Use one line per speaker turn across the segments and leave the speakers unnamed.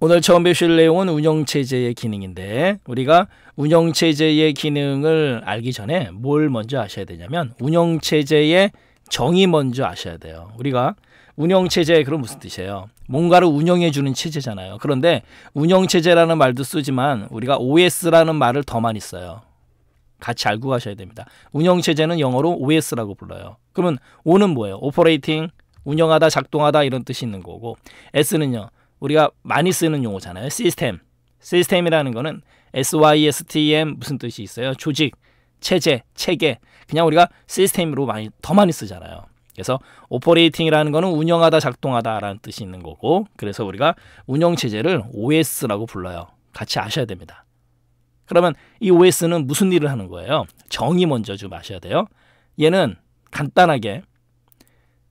오늘 처음 배실 내용은 운영체제의 기능인데 우리가 운영체제의 기능을 알기 전에 뭘 먼저 아셔야 되냐면 운영체제의 정의 먼저 아셔야 돼요. 우리가 운영체제 그럼 무슨 뜻이에요? 뭔가를 운영해주는 체제잖아요. 그런데 운영체제라는 말도 쓰지만 우리가 OS라는 말을 더 많이 써요. 같이 알고 가셔야 됩니다. 운영체제는 영어로 OS라고 불러요. 그러면 O는 뭐예요? 오퍼레이팅, 운영하다, 작동하다 이런 뜻이 있는 거고 S는요. 우리가 많이 쓰는 용어잖아요. 시스템. 시스템이라는 거는 SYSTM 무슨 뜻이 있어요? 조직, 체제, 체계. 그냥 우리가 시스템으로 많이 더 많이 쓰잖아요. 그래서 오퍼레이팅이라는 거는 운영하다 작동하다라는 뜻이 있는 거고 그래서 우리가 운영 체제를 OS라고 불러요. 같이 아셔야 됩니다. 그러면 이 OS는 무슨 일을 하는 거예요? 정의 먼저 좀 아셔야 돼요. 얘는 간단하게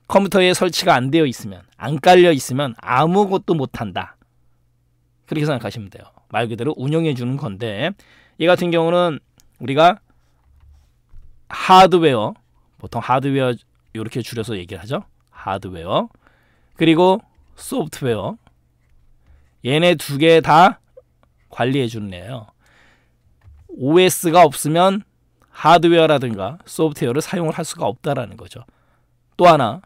컴퓨터에 설치가 안 되어 있으면 안 깔려 있으면 아무것도 못한다. 그렇게 생각하시면 돼요. 말 그대로 운영해 주는 건데 이 같은 경우는 우리가 하드웨어 보통 하드웨어 이렇게 줄여서 얘기를 하죠. 하드웨어 그리고 소프트웨어 얘네 두 개 다 관리해 주는 애예요. OS가 없으면 하드웨어라든가 소프트웨어를 사용을 할 수가 없다라는 거죠. 또 하나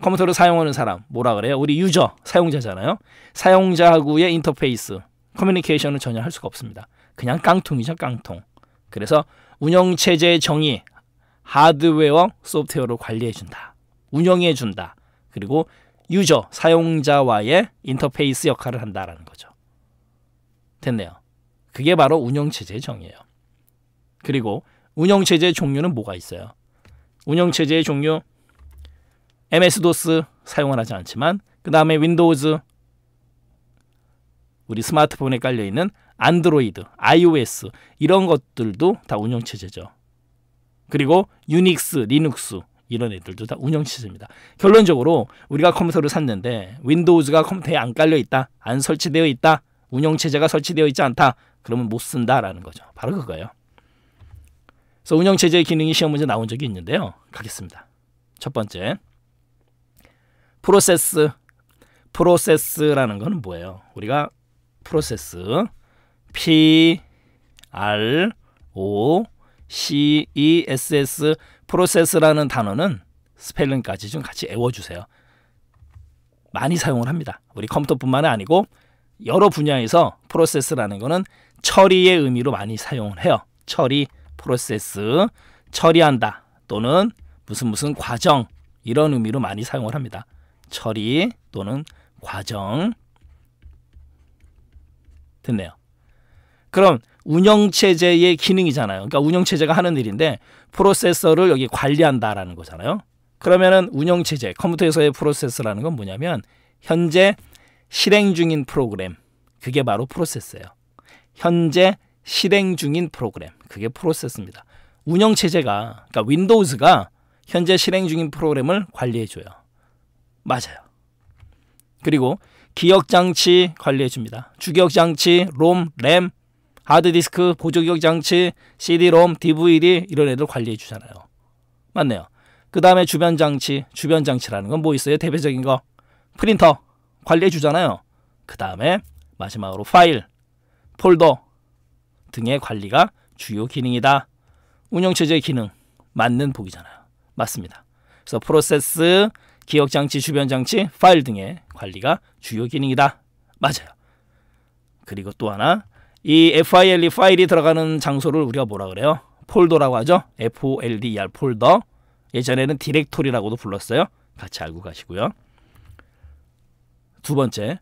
컴퓨터를 사용하는 사람 뭐라 그래요? 우리 유저 사용자잖아요. 사용자하고의 인터페이스 커뮤니케이션을 전혀 할 수가 없습니다. 그냥 깡통이죠 깡통. 그래서 운영체제의 정의 하드웨어 소프트웨어로 관리해준다. 운영해준다. 그리고 유저 사용자와의 인터페이스 역할을 한다라는 거죠. 됐네요. 그게 바로 운영체제의 정의예요. 그리고 운영체제의 종류는 뭐가 있어요? 운영체제의 종류 MS d o s 사용을 하지 않지만 그 다음에 윈도우즈 우리 스마트폰에 깔려 있는 안드로이드, iOS 이런 것들도 다 운영 체제죠. 그리고 유닉스, 리눅스 이런 애들도 다 운영 체제입니다. 결론적으로 우리가 컴퓨터를 샀는데 윈도우즈가 컴퓨터에 안 깔려 있다, 안 설치되어 있다, 운영 체제가 설치되어 있지 않다, 그러면 못 쓴다라는 거죠. 바로 그거예요. 그래서 운영 체제의 기능이 시험 문제 나온 적이 있는데요. 가겠습니다. 첫 번째. 프로세스 프로세스라는 거는 뭐예요? 우리가 프로세스 P R O C E S S 프로세스라는 단어는 스펠링까지 좀 같이 외워주세요. 많이 사용을 합니다. 우리 컴퓨터뿐만 아니고 여러 분야에서 프로세스라는 거는 처리의 의미로 많이 사용을 해요. 처리, 프로세스, 처리한다 또는 무슨 무슨 과정 이런 의미로 많이 사용을 합니다. 처리 또는 과정 됐네요. 그럼 운영체제의 기능이잖아요. 그러니까 운영체제가 하는 일인데 프로세서를 여기 관리한다라는 거잖아요. 그러면은 운영체제, 컴퓨터에서의 프로세스라는 건 뭐냐면 현재 실행 중인 프로그램, 그게 바로 프로세스예요. 현재 실행 중인 프로그램, 그게 프로세스입니다. 운영체제가, 그러니까 윈도우즈가 현재 실행 중인 프로그램을 관리해줘요. 맞아요. 그리고 기억장치 관리해줍니다. 주기억장치, 롬, 램, 하드디스크, 보조기억장치, CD롬, DVD 이런 애들 관리해주잖아요. 맞네요. 그 다음에 주변장치, 주변장치라는 건 뭐 있어요? 대표적인 거. 프린터 관리해주잖아요. 그 다음에 마지막으로 파일, 폴더 등의 관리가 주요 기능이다. 운영체제의 기능, 맞는 보기잖아요 맞습니다. 그래서 프로세스, 기억장치, 주변장치, 파일 등의 관리가 주요 기능이다. 맞아요. 그리고 또 하나 이 FILE 파일이 들어가는 장소를 우리가 뭐라 그래요? 폴더라고 하죠. FOLDER 폴더. 예전에는 디렉토리라고도 불렀어요. 같이 알고 가시고요. 두 번째,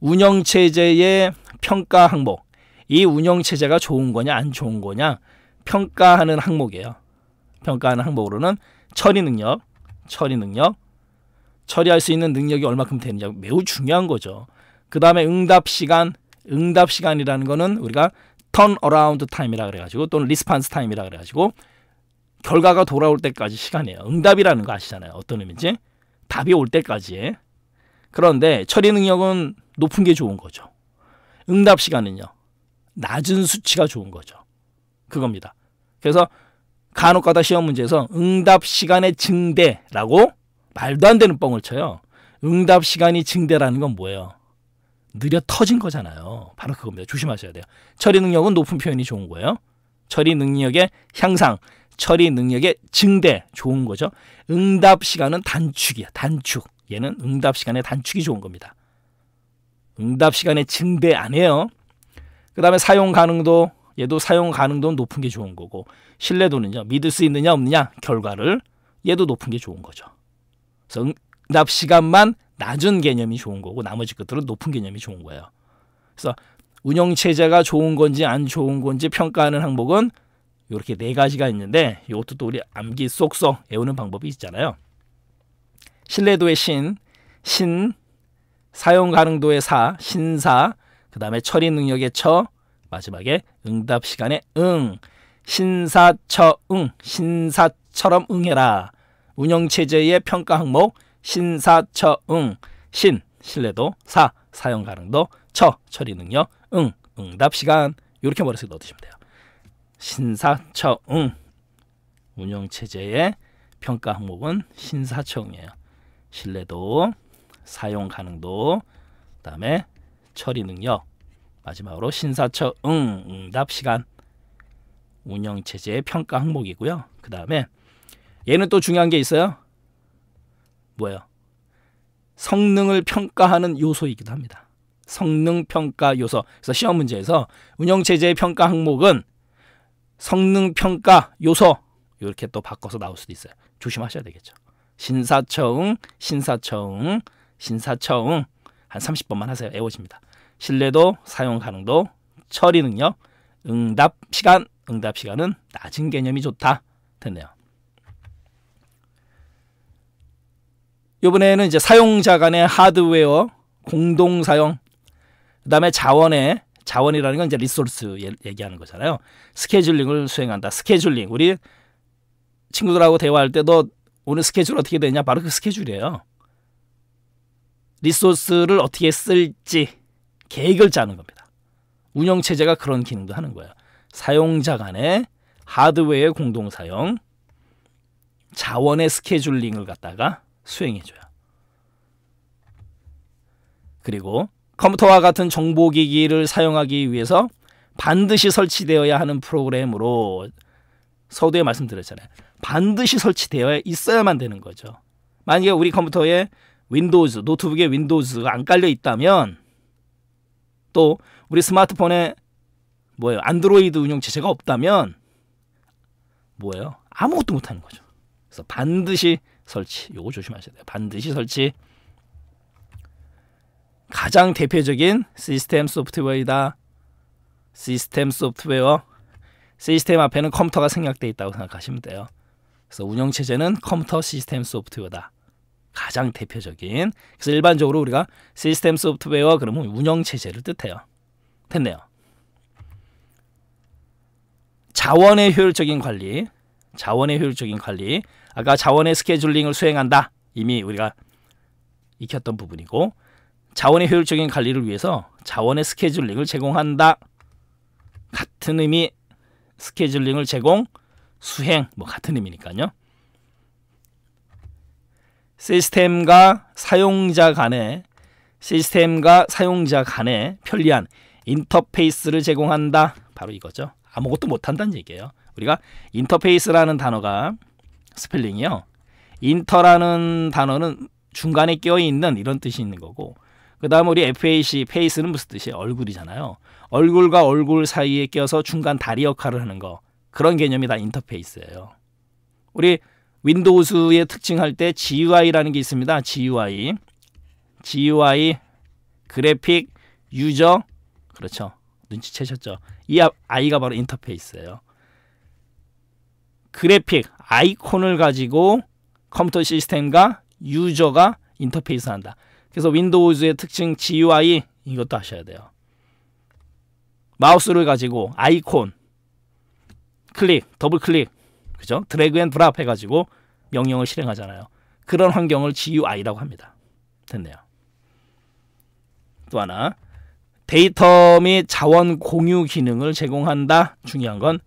운영체제의 평가 항목. 이 운영체제가 좋은 거냐 안 좋은 거냐 평가하는 항목이에요. 평가하는 항목으로는 처리 능력, 처리 능력, 처리할 수 있는 능력이 얼마큼 되느냐 매우 중요한 거죠. 그 다음에 응답 시간, 응답 시간이라는 거는 우리가 턴 어라운드 타임이라 그래가지고 또는 리스판스 타임이라 그래가지고 결과가 돌아올 때까지 시간이에요. 응답이라는 거 아시잖아요. 어떤 의미인지 답이 올 때까지. 그런데 처리 능력은 높은 게 좋은 거죠. 응답 시간은요. 낮은 수치가 좋은 거죠. 그겁니다. 그래서 간혹가다 시험 문제에서 응답 시간의 증대라고 말도 안 되는 뻥을 쳐요. 응답 시간이 증대라는 건 뭐예요? 느려 터진 거잖아요. 바로 그겁니다. 조심하셔야 돼요. 처리 능력은 높은 표현이 좋은 거예요. 처리 능력의 향상, 처리 능력의 증대 좋은 거죠. 응답 시간은 단축이야. 단축. 얘는 응답 시간의 단축이 좋은 겁니다. 응답 시간의 증대 아니에요. 그 다음에 사용 가능도 얘도 사용 가능도는 높은 게 좋은 거고 신뢰도는요. 믿을 수 있느냐 없느냐 결과를 얘도 높은 게 좋은 거죠. 응답 시간만 낮은 개념이 좋은 거고 나머지 것들은 높은 개념이 좋은 거예요. 그래서 운영 체제가 좋은 건지 안 좋은 건지 평가하는 항목은 이렇게 네 가지가 있는데 이것도 또 우리 암기 쏙쏙 외우는 방법이 있잖아요. 신뢰도의 신, 신, 사용 가능도의 사, 신사, 그 다음에 처리 능력의 처, 마지막에 응답 시간의 응, 신사처응, 신사처럼 응해라. 운영체제의 평가 항목 신사처응 신 신뢰도 사 사용 가능도 처 처리 능력 응 응답 시간 이렇게 머릿속에 넣어두시면 돼요. 신사처응 운영체제의 평가 항목은 신사처응이에요. 신뢰도 사용 가능도 그다음에 처리 능력 마지막으로 신사처응 응답 시간 운영체제의 평가 항목이고요. 그 다음에 얘는 또 중요한 게 있어요. 뭐예요? 성능을 평가하는 요소이기도 합니다. 성능 평가 요소. 그래서 시험 문제에서 운영 체제의 평가 항목은 성능 평가 요소 이렇게 또 바꿔서 나올 수도 있어요. 조심하셔야 되겠죠. 신사청, 신사청, 신사청 한 30번만 하세요. 애워집니다. 신뢰도, 사용 가능도, 처리 능력, 응답 시간, 응답 시간은 낮은 개념이 좋다. 됐네요. 이번에는 이제 사용자 간의 하드웨어 공동 사용 그다음에 자원의 자원이라는 건 이제 리소스 얘기하는 거잖아요. 스케줄링을 수행한다. 스케줄링 우리 친구들하고 대화할 때너 오늘 스케줄 어떻게 되냐? 바로 그 스케줄이에요. 리소스를 어떻게 쓸지 계획을 짜는 겁니다. 운영체제가 그런 기능도 하는 거예요. 사용자 간의 하드웨어 공동 사용, 자원의 스케줄링을 갖다가 수행해줘요. 그리고 컴퓨터와 같은 정보기기를 사용하기 위해서 반드시 설치되어야 하는 프로그램으로 서두에 말씀드렸잖아요. 반드시 설치되어 있어야만 되는 거죠. 만약에 우리 컴퓨터에 윈도우즈, 노트북에 윈도우즈가 안 깔려 있다면 또 우리 스마트폰에 뭐예요? 안드로이드 운영체제가 없다면 뭐예요? 아무것도 못하는 거죠. 그래서 반드시 설치 요거 조심하셔야 돼요. 반드시 설치. 가장 대표적인 시스템 소프트웨어이다. 시스템 소프트웨어. 시스템 앞에는 컴퓨터가 생략돼 있다고 생각하시면 돼요. 그래서 운영체제는 컴퓨터 시스템 소프트웨어다. 가장 대표적인. 그래서 일반적으로 우리가 시스템 소프트웨어 그러면 운영체제를 뜻해요. 됐네요. 자원의 효율적인 관리. 자원의 효율적인 관리, 아까 자원의 스케줄링을 수행한다. 이미 우리가 익혔던 부분이고 자원의 효율적인 관리를 위해서 자원의 스케줄링을 제공한다. 같은 의미 스케줄링을 제공, 수행 뭐 같은 의미니까요. 시스템과 사용자 간에 시스템과 사용자 간에 편리한 인터페이스를 제공한다. 바로 이거죠. 아무것도 못한다는 얘기예요. 우리가 인터페이스라는 단어가 스펠링이요. 인터라는 단어는 중간에 끼어 있는 이런 뜻이 있는 거고 그 다음 우리 FAC, 페이스는 무슨 뜻이에요? 얼굴이잖아요. 얼굴과 얼굴 사이에 끼어서 중간 다리 역할을 하는 거 그런 개념이 다 인터페이스예요. 우리 윈도우스의 특징할 때 GUI라는 게 있습니다. GUI, GUI, 그래픽, 유저, 그렇죠. 눈치채셨죠? 이 아, 아이가 바로 인터페이스예요. 그래픽, 아이콘을 가지고 컴퓨터 시스템과 유저가 인터페이스 한다. 그래서 윈도우즈의 특징 GUI 이것도 하셔야 돼요. 마우스를 가지고 아이콘 클릭, 더블 클릭, 그죠? 드래그 앤 드랍 해가지고 명령을 실행하잖아요. 그런 환경을 GUI라고 합니다. 됐네요. 또 하나 데이터 및 자원 공유 기능을 제공한다. 중요한 건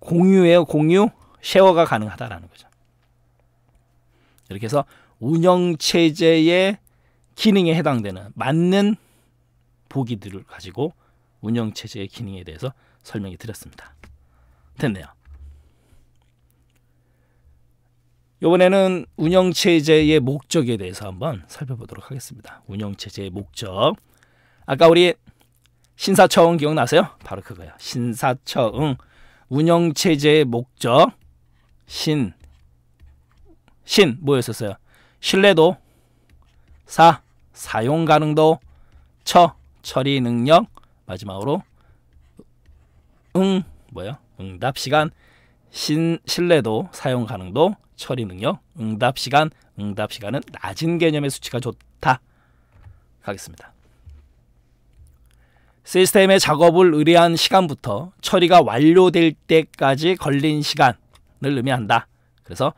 공유예요. 공유 쉐어가 가능하다라는 거죠. 이렇게 해서 운영 체제의 기능에 해당되는 맞는 보기들을 가지고 운영 체제의 기능에 대해서 설명해 드렸습니다. 됐네요. 이번에는 운영 체제의 목적에 대해서 한번 살펴보도록 하겠습니다. 운영 체제의 목적. 아까 우리 신사처응 기억나세요? 바로 그거예요. 신사처응 운영 체제의 목적. 신, 신 뭐였었어요? 신뢰도, 사, 사용 가능도, 처, 처리 능력, 마지막으로 응, 뭐야? 응답 시간, 신, 신뢰도, 사용 가능도, 처리 능력, 응답 시간, 응답 시간은 낮은 개념의 수치가 좋다. 가겠습니다. 시스템의 작업을 의뢰한 시간부터 처리가 완료될 때까지 걸린 시간 시간을 의미한다. 그래서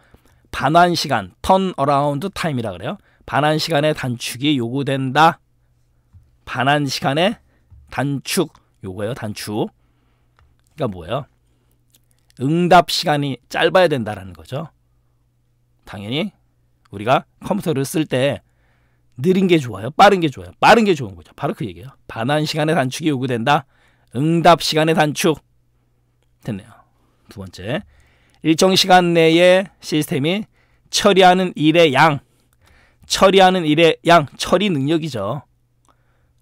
반환 시간, 턴 어라운드 타임이라 그래요. 반환 시간의 단축이 요구된다. 반환 시간의 단축, 요거예요. 단축. 그러니까 뭐예요? 응답 시간이 짧아야 된다라는 거죠. 당연히 우리가 컴퓨터를 쓸 때 느린 게 좋아요? 빠른 게 좋아요? 빠른 게 좋은 거죠. 바로 그 얘기예요. 반환 시간의 단축이 요구된다. 응답 시간의 단축. 됐네요. 두 번째. 일정 시간 내에 시스템이 처리하는 일의 양, 처리하는 일의 양, 처리 능력이죠.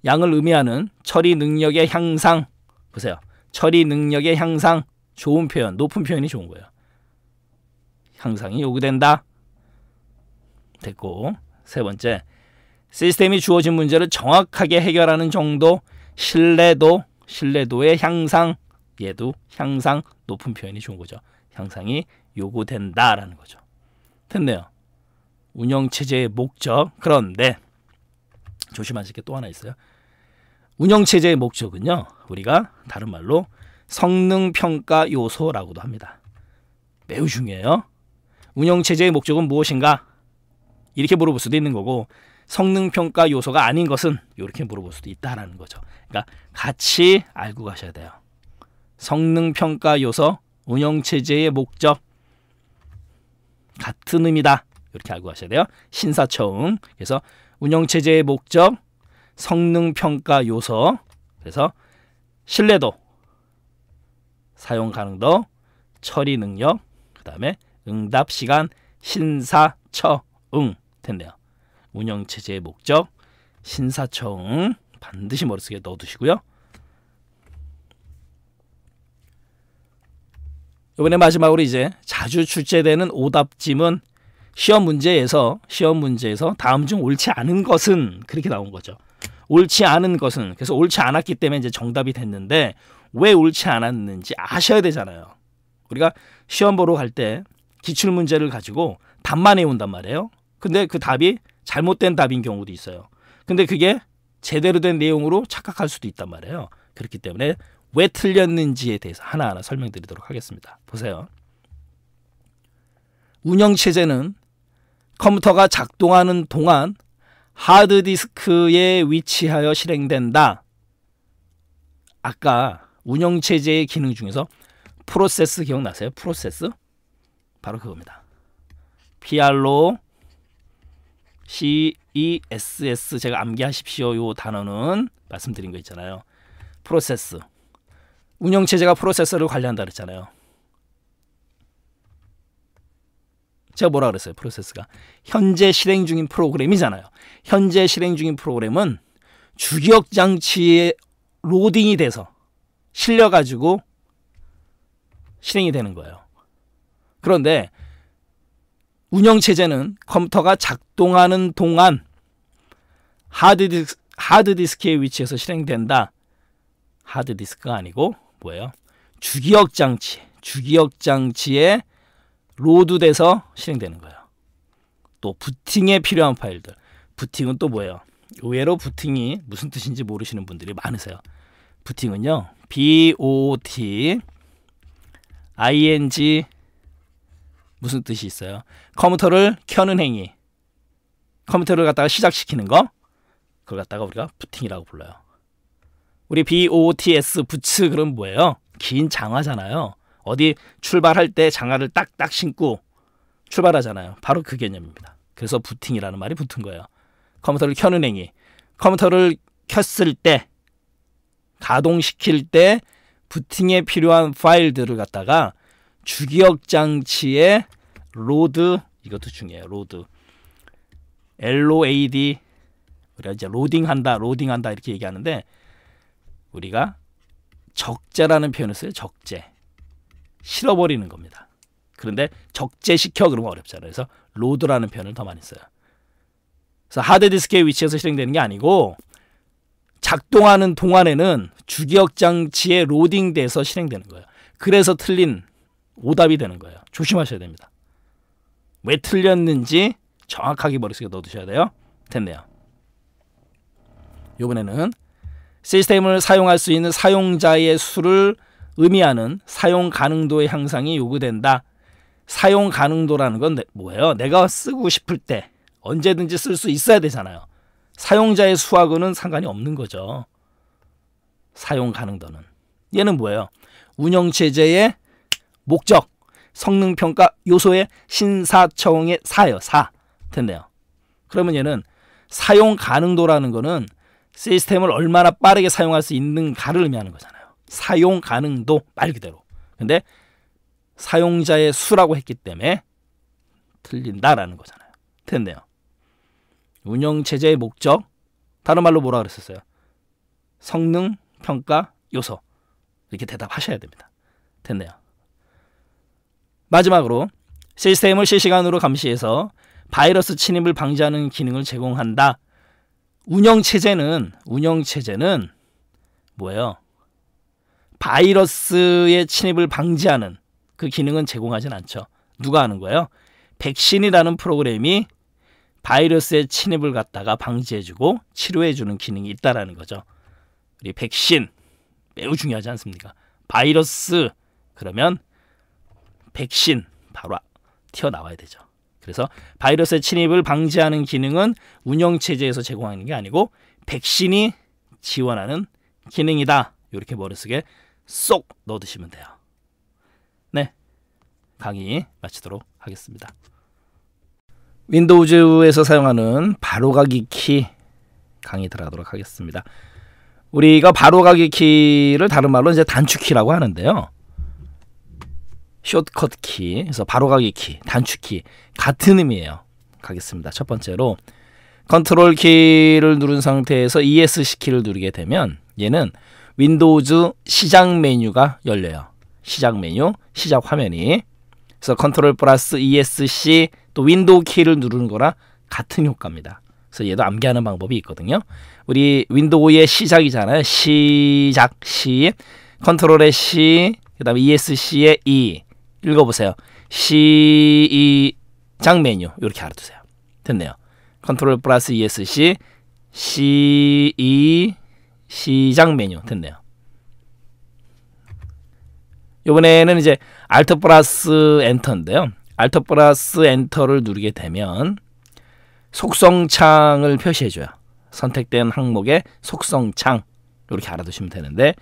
양을 의미하는 처리 능력의 향상. 보세요. 처리 능력의 향상. 좋은 표현, 높은 표현이 좋은 거예요. 향상이 요구된다. 됐고. 세 번째. 시스템이 주어진 문제를 정확하게 해결하는 정도, 신뢰도, 신뢰도의 향상. 얘도 향상, 높은 표현이 좋은 거죠. 향상이 요구된다라는 거죠. 됐네요. 운영체제의 목적. 그런데 조심하실 게 또 하나 있어요. 운영체제의 목적은요. 우리가 다른 말로 성능평가 요소라고도 합니다. 매우 중요해요. 운영체제의 목적은 무엇인가? 이렇게 물어볼 수도 있는 거고 성능평가 요소가 아닌 것은 이렇게 물어볼 수도 있다라는 거죠. 그러니까 같이 알고 가셔야 돼요. 성능평가 요소 운영체제의 목적 같은 의미다. 이렇게 알고 가셔야 돼요. 신사청. 그래서 운영체제의 목적, 성능평가 요소. 그래서 신뢰도, 사용 가능도, 처리 능력, 그 다음에 응답 시간, 신사처응 됐네요. 운영체제의 목적, 신사처응 반드시 머릿속에 넣어두시고요. 이번에 마지막으로 이제 자주 출제되는 오답짐은 시험 문제에서 시험 문제에서 다음 중 옳지 않은 것은 그렇게 나온 거죠. 옳지 않은 것은 그래서 옳지 않았기 때문에 이제 정답이 됐는데 왜 옳지 않았는지 아셔야 되잖아요. 우리가 시험 보러 갈 때 기출 문제를 가지고 답만 해온단 말이에요. 근데 그 답이 잘못된 답인 경우도 있어요. 근데 그게 제대로 된 내용으로 착각할 수도 있단 말이에요. 그렇기 때문에 왜 틀렸는지에 대해서 하나하나 설명드리도록 하겠습니다. 보세요. 운영체제는 컴퓨터가 작동하는 동안 하드디스크에 위치하여 실행된다. 아까 운영체제의 기능 중에서 프로세스 기억나세요? 프로세스? 바로 그겁니다. PR로 CESS 제가 암기하십시오. 요 단어는 말씀드린 거 있잖아요. 프로세스. 운영 체제가 프로세서를 관리한다 그랬잖아요. 제가 뭐라 그랬어요? 프로세스가 현재 실행 중인 프로그램이잖아요. 현재 실행 중인 프로그램은 주기억 장치에 로딩이 돼서 실려 가지고 실행이 되는 거예요. 그런데 운영 체제는 컴퓨터가 작동하는 동안 하드디스하드디스크에위치해서 실행된다. 하드디스크가 아니고 뭐예요? 주기억 장치, 주기억 장치에 로드돼서 실행되는 거예요. 또 부팅에 필요한 파일들. 부팅은 또 뭐예요? 의외로 부팅이 무슨 뜻인지 모르시는 분들이 많으세요. 부팅은요. BOT ing 무슨 뜻이 있어요? 컴퓨터를 켜는 행위. 컴퓨터를 갖다가 시작시키는 거. 그걸 갖다가 우리가 부팅이라고 불러요. 우리 BOTS 부츠 그럼 뭐예요? 긴 장화잖아요. 어디 출발할 때 장화를 딱딱 신고 출발하잖아요. 바로 그 개념입니다. 그래서 부팅이라는 말이 붙은 거예요. 컴퓨터를 켜는 행위. 컴퓨터를 켰을 때 가동시킬 때 부팅에 필요한 파일들을 갖다가 주기억 장치에 로드 이것도 중요해요. 로드 LOAD 우리가 이제 로딩한다, 로딩한다 이렇게 얘기하는데 우리가 적재라는 표현을 써요. 적재. 실어버리는 겁니다. 그런데 적재시켜 그러면 어렵잖아요. 그래서 로드라는 표현을 더 많이 써요. 그래서 하드디스크의 위치에서 실행되는 게 아니고 작동하는 동안에는 주기억 장치에 로딩돼서 실행되는 거예요. 그래서 틀린 오답이 되는 거예요. 조심하셔야 됩니다. 왜 틀렸는지 정확하게 머릿속에 넣어두셔야 돼요. 됐네요. 이번에는 시스템을 사용할 수 있는 사용자의 수를 의미하는 사용 가능도의 향상이 요구된다. 사용 가능도라는 건 뭐예요? 내가 쓰고 싶을 때 언제든지 쓸 수 있어야 되잖아요. 사용자의 수하고는 상관이 없는 거죠. 사용 가능도는. 얘는 뭐예요? 운영체제의 목적, 성능평가 요소의 신사청의 사요. 사. 됐네요. 그러면 얘는 사용 가능도라는 거는 시스템을 얼마나 빠르게 사용할 수 있는가를 의미하는 거잖아요. 사용 가능도 말 그대로. 근데 사용자의 수라고 했기 때문에 틀린다라는 거잖아요. 됐네요. 운영체제의 목적, 다른 말로 뭐라 그랬었어요? 성능, 평가, 요소. 이렇게 대답하셔야 됩니다. 됐네요. 마지막으로 시스템을 실시간으로 감시해서 바이러스 침입을 방지하는 기능을 제공한다 운영 체제는 운영 체제는 뭐예요? 바이러스의 침입을 방지하는 그 기능은 제공하진 않죠. 누가 하는 거예요? 백신이라는 프로그램이 바이러스의 침입을 갖다가 방지해주고 치료해주는 기능이 있다라는 거죠. 우리 백신 매우 중요하지 않습니까? 바이러스 그러면 백신 바로 아, 튀어나와야 되죠. 그래서 바이러스의 침입을 방지하는 기능은 운영 체제에서 제공하는 게 아니고 백신이 지원하는 기능이다. 이렇게 머릿속에 쏙 넣어 두시면 돼요. 네. 강의 마치도록 하겠습니다. 윈도우즈에서 사용하는 바로가기 키 강의 들어가도록 하겠습니다. 우리가 바로가기 키를 다른 말로 이제 단축키라고 하는데요. 숏컷 키, 그래서 바로가기 키, 단축키 같은 의미예요. 가겠습니다. 첫 번째로 컨트롤 키를 누른 상태에서 ESC 키를 누르게 되면 얘는 윈도우즈 시작 메뉴가 열려요. 시작 메뉴, 시작 화면이. 그래서 컨트롤 플러스 ESC 또 윈도우 키를 누르는 거랑 같은 효과입니다. 그래서 얘도 암기하는 방법이 있거든요. 우리 윈도우의 시작이잖아요. 시작, 시, 컨트롤의 시, 그 다음에 ESC의 E, 읽어보세요. C, E, 메뉴 이렇게 알아두세요. 됐네요. 컨트롤 플러스 ESC C, 시장 메뉴 됐네요. 이번에는 이제 Alt 플러스 엔터인데요. Alt 플러스 엔터를 누르게 되면 속성창을 표시해줘요. 선택된 항목의 속성창 이렇게 알아두시면 되는데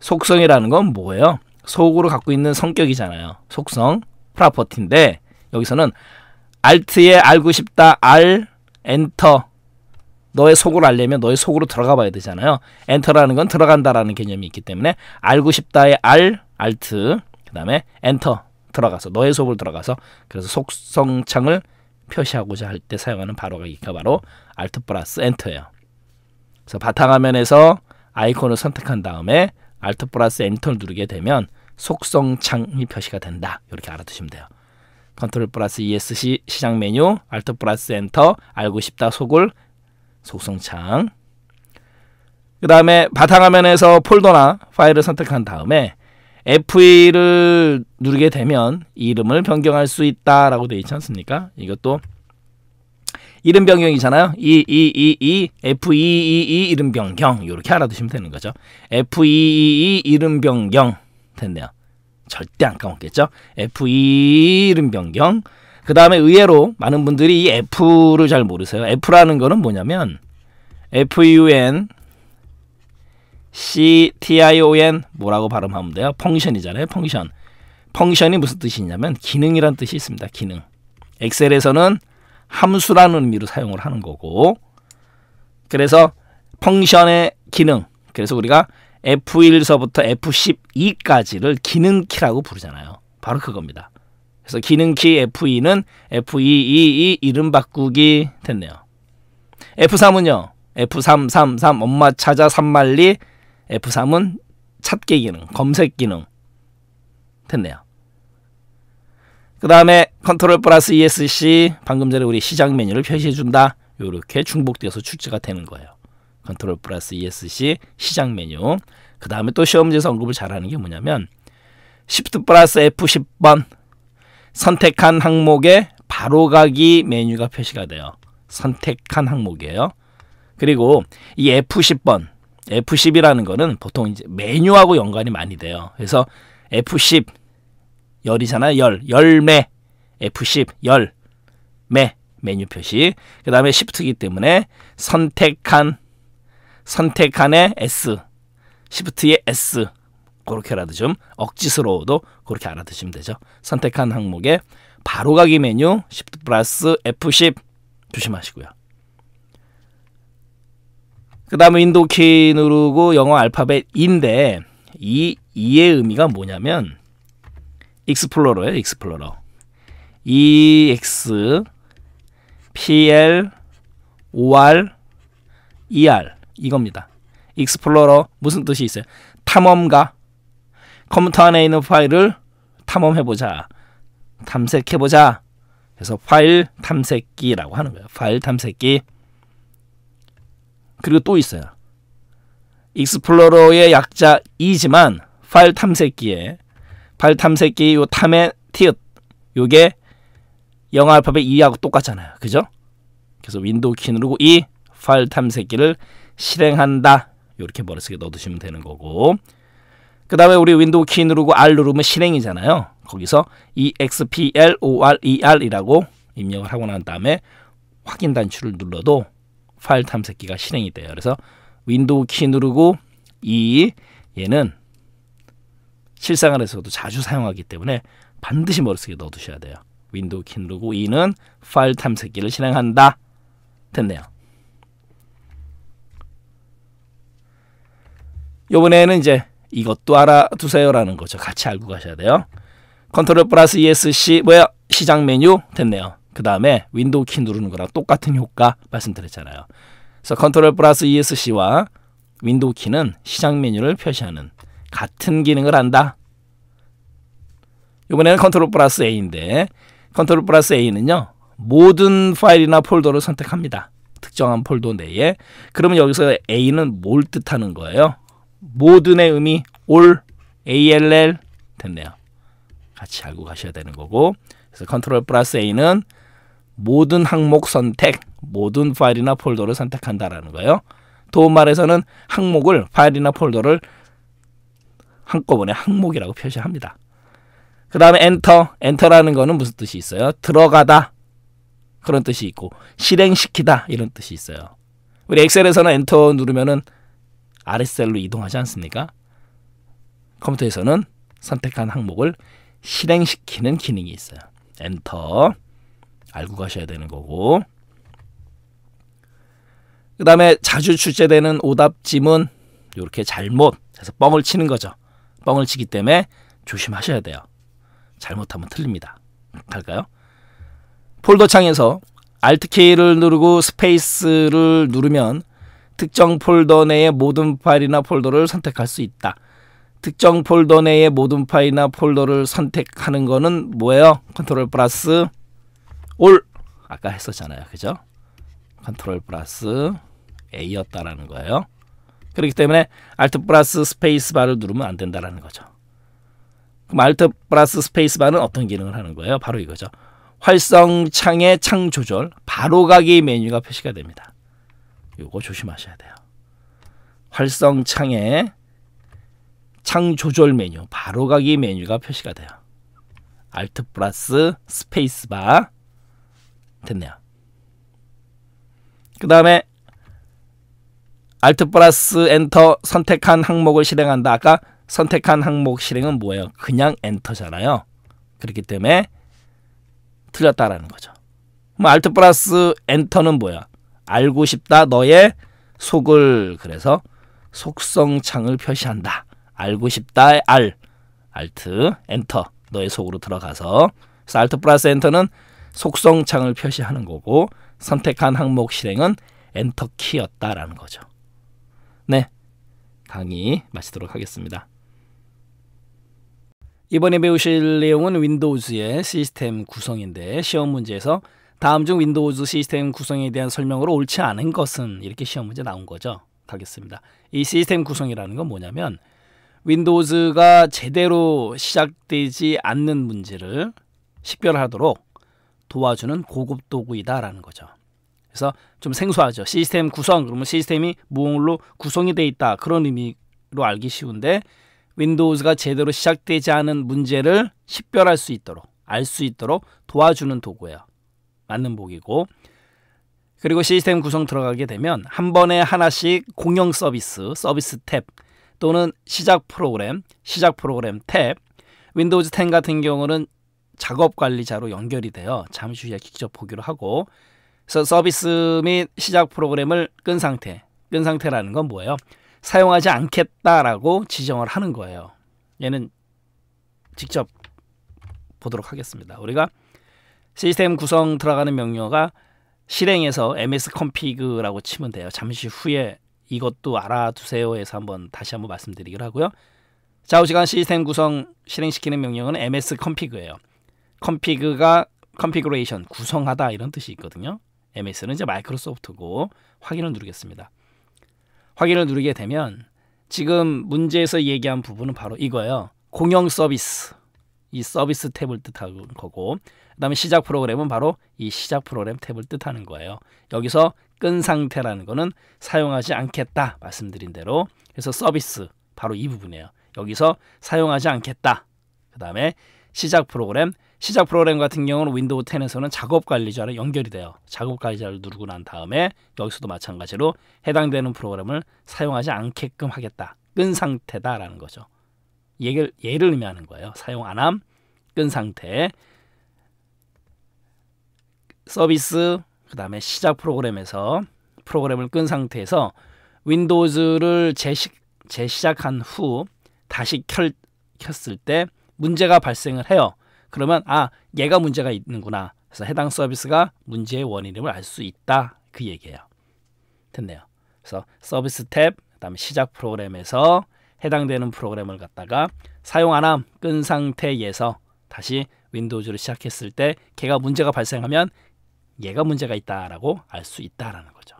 속성이라는 건 뭐예요? 속으로 갖고 있는 성격이잖아요. 속성, 프라퍼티인데 여기서는 알트에 알고 싶다, 알, 엔터. 너의 속을 알려면 너의 속으로 들어가 봐야 되잖아요. 엔터라는 건 들어간다라는 개념이 있기 때문에 알고 싶다의 알, 알트, 그 다음에 엔터 들어가서 너의 속을 들어가서 그래서 속성창을 표시하고자 할 때 사용하는 바로가기가 바로 알트 플러스 엔터예요. 그래서 바탕화면에서 아이콘을 선택한 다음에 Alt 플러스 엔터를 누르게 되면 속성 창이 표시가 된다. 이렇게 알아두시면 돼요. 컨트롤 플러스 ESC 시작 메뉴, Alt 플러스 엔터, 알고 싶다 속을 속성 창. 그 다음에 바탕화면에서 폴더나 파일을 선택한 다음에 F2를 누르게 되면 이름을 변경할 수 있다라고 되어 있지 않습니까? 이것도 이름 변경이잖아요이이이이 F 2 e 2 e 2 e 이름 변경. 이렇게 알아두시면 되는 거죠. F 2 2 2 이름 변경. 됐네요. 절대 안 까먹겠죠. F 2 이름 변경. 그 다음에 의외로 많은 분들이 이 F를 잘 모르세요. F라는 거는 뭐냐면 FUN CTION 뭐라고 발음하면 돼요? 펑션이잖아요. 펑션. 펑션이 무슨 뜻이냐면 기능이란 뜻이 있습니다. 기능. 엑셀에서는 함수라는 의미로 사용을 하는 거고 그래서 펑션의 기능 그래서 우리가 F1서부터 F12까지를 기능키라고 부르잖아요. 바로 그겁니다. 그래서 기능키 F2는 F222 이름 바꾸기 됐네요. F3은요. F333 엄마 찾아 산말리 F3은 찾기 기능, 검색 기능 됐네요. 그 다음에 컨트롤 플러스 ESC 방금 전에 우리 시작 메뉴를 표시해준다. 이렇게 중복되어서 출제가 되는 거예요. 컨트롤 플러스 ESC 시작 메뉴 그 다음에 또 시험지에서 언급을 잘하는 게 뭐냐면 Shift 플러스 F10번 선택한 항목에 바로가기 메뉴가 표시가 돼요. 선택한 항목이에요. 그리고 이 F10번 F10이라는 거는 보통 이제 메뉴하고 연관이 많이 돼요. 그래서 F10 열이잖아요. 열. 열매. F10. 열. 매. 메뉴 표시. 그 다음에 시프트기 때문에 선택한. 선택한의 S. 시프트의 S. 그렇게라도 좀 억지스러워도 그렇게 알아두시면 되죠. 선택한 항목에 바로가기 메뉴 시프트 플러스 F10 조심하시고요. 그 다음에 인도키 누르고 영어 알파벳 인데 이 이의 의미가 뭐냐면 익스플로러예요, 익스플로러. EX PL OR ER 이겁니다. 익스플로러 무슨 뜻이 있어요? 탐험가. 컴퓨터 안에 있는 파일을 탐험해 보자. 탐색해 보자. 그래서 파일 탐색기라고 하는 거예요. 파일 탐색기. 그리고 또 있어요. 익스플로러의 약자 이지만 파일 탐색기에 발탐색기 요 탐의 티읕 요게 영어 알파벳 E하고 똑같잖아요. 그죠? 그래서 윈도우 키 누르고 이 파일 탐색기를 실행한다. 이렇게 머릿속에 넣어두시면 되는 거고 그 다음에 우리 윈도우 키 누르고 R 누르면 실행이잖아요. 거기서 EXPLORER이라고 입력을 하고 난 다음에 확인 단추를 눌러도 파일 탐색기가 실행이 돼요. 그래서 윈도우 키 누르고 이 e, 얘는 실생활에서도 자주 사용하기 때문에 반드시 머릿속에 넣어두셔야 돼요. 윈도우 키 누르고 2는 파일 탐색기를 실행한다. 됐네요. 요번에는 이제 이것도 알아두세요라는 거죠. 같이 알고 가셔야 돼요. 컨트롤 플러스 ESC 뭐야 시작 메뉴 됐네요. 그 다음에 윈도우 키 누르는 거랑 똑같은 효과 말씀드렸잖아요. 그래서 컨트롤 플러스 ESC와 윈도우 키는 시작 메뉴를 표시하는 같은 기능을 한다. 이번에는 컨트롤 플러스 A인데 컨트롤 플러스 A는요. 모든 파일이나 폴더를 선택합니다. 특정한 폴더 내에. 그러면 여기서 A는 뭘 뜻하는 거예요? 모든의 의미 all, all 됐네요. 같이 알고 가셔야 되는 거고 그래서 컨트롤 플러스 A는 모든 항목 선택, 모든 파일이나 폴더를 선택한다라는 거예요. 도움말에서는 항목을 파일이나 폴더를 한꺼번에 항목이라고 표시합니다. 그 다음에 엔터, 엔터라는 거는 무슨 뜻이 있어요? 들어가다 그런 뜻이 있고 실행시키다 이런 뜻이 있어요. 우리 엑셀에서는 엔터 누르면은 아래 셀로 이동하지 않습니까? 컴퓨터에서는 선택한 항목을 실행시키는 기능이 있어요. 엔터 알고 가셔야 되는 거고 그 다음에 자주 출제되는 오답 지문 이렇게 잘못 해서 뻥을 치는 거죠. 뻥을 치기 때문에 조심하셔야 돼요. 잘못하면 틀립니다. 갈까요? 폴더 창에서 Alt K를 누르고 스페이스를 누르면 특정 폴더 내의 모든 파일이나 폴더를 선택할 수 있다. 특정 폴더 내의 모든 파일이나 폴더를 선택하는 거는 뭐예요? 컨트롤 플러스 올 아까 했었잖아요. 그죠? 컨트롤 플러스 A였다라는 거예요. 그렇기 때문에 알트 플러스 스페이스 바를 누르면 안 된다라는 거죠. 그럼 알트 플러스 스페이스 바는 어떤 기능을 하는 거예요? 바로 이거죠. 활성 창의 창 조절 바로 가기 메뉴가 표시가 됩니다. 이거 조심하셔야 돼요. 활성 창의 창 조절 메뉴 바로 가기 메뉴가 표시가 돼요. 알트 플러스 스페이스 바 됐네요. 그 다음에 알트 플러스 엔터 선택한 항목을 실행한다. 아까 선택한 항목 실행은 뭐예요? 그냥 엔터잖아요. 그렇기 때문에 틀렸다라는 거죠. 그 알트 플러스 엔터는 뭐야? 알고 싶다 너의 속을 그래서 속성창을 표시한다. 알고 싶다의 알 알트 엔터 너의 속으로 들어가서 그래서 알트 플러스 엔터는 속성창을 표시하는 거고 선택한 항목 실행은 엔터키였다라는 거죠. 네, 강의 마치도록 하겠습니다. 이번에 배우실 내용은 윈도우즈의 시스템 구성인데 시험 문제에서 다음 중 윈도우즈 시스템 구성에 대한 설명으로 옳지 않은 것은 이렇게 시험 문제 나온 거죠. 가겠습니다. 이 시스템 구성이라는 건 뭐냐면 윈도우즈가 제대로 시작되지 않는 문제를 식별하도록 도와주는 고급 도구이다라는 거죠. 그래서 좀 생소하죠. 시스템 구성 그러면 시스템이 무언으로 구성이 돼 있다 그런 의미로 알기 쉬운데 윈도우즈가 제대로 시작되지 않은 문제를 식별할 수 있도록 알 수 있도록 도와주는 도구예요. 맞는 보이고 그리고 시스템 구성 들어가게 되면 한 번에 하나씩 공용 서비스, 서비스 탭 또는 시작 프로그램, 시작 프로그램 탭 윈도우즈 10 같은 경우는 작업 관리자로 연결이 되어 잠시 후에 직접 보기로 하고 그래서 서비스 및 시작 프로그램을 끈 상태. 끈 상태라는 건 뭐예요? 사용하지 않겠다라고 지정을 하는 거예요. 얘는 직접 보도록 하겠습니다. 우리가 시스템 구성 들어가는 명령어가 실행에서 ms config라고 치면 돼요. 잠시 후에 이것도 알아두세요 해서 한번 다시 한번 말씀드리기로 하고요. 좌우지간 시스템 구성 실행시키는 명령은 ms config예요. config가 configuration 구성하다 이런 뜻이 있거든요. MS는 이제 마이크로소프트고 확인을 누르겠습니다. 확인을 누르게 되면 지금 문제에서 얘기한 부분은 바로 이거예요. 공용 서비스. 이 서비스 탭을 뜻하는 거고 그 다음에 시작 프로그램은 바로 이 시작 프로그램 탭을 뜻하는 거예요. 여기서 끈 상태라는 거는 사용하지 않겠다 말씀드린 대로 그래서 서비스 바로 이 부분이에요. 여기서 사용하지 않겠다. 그 다음에 시작 프로그램 시작 프로그램 같은 경우는 윈도우 10에서는 작업 관리자로 연결이 돼요. 작업 관리자를 누르고 난 다음에 여기서도 마찬가지로 해당되는 프로그램을 사용하지 않게끔 하겠다. 끈 상태다라는 거죠. 예를, 예를 의미하는 거예요. 사용 안함, 끈 상태, 서비스, 그 다음에 시작 프로그램에서 프로그램을 끈 상태에서 윈도우즈를 재시, 재시작한 후 다시 켤, 켰을 때 문제가 발생을 해요. 그러면 아 얘가 문제가 있는구나. 그래서 해당 서비스가 문제의 원인임을 알 수 있다. 그 얘기예요. 됐네요. 그래서 서비스 탭, 그다음에 시작 프로그램에서 해당되는 프로그램을 갖다가 사용 안함끈 상태에서 다시 윈도우즈를 시작했을 때 걔가 문제가 발생하면 얘가 문제가 있다라고 알 수 있다라는 거죠.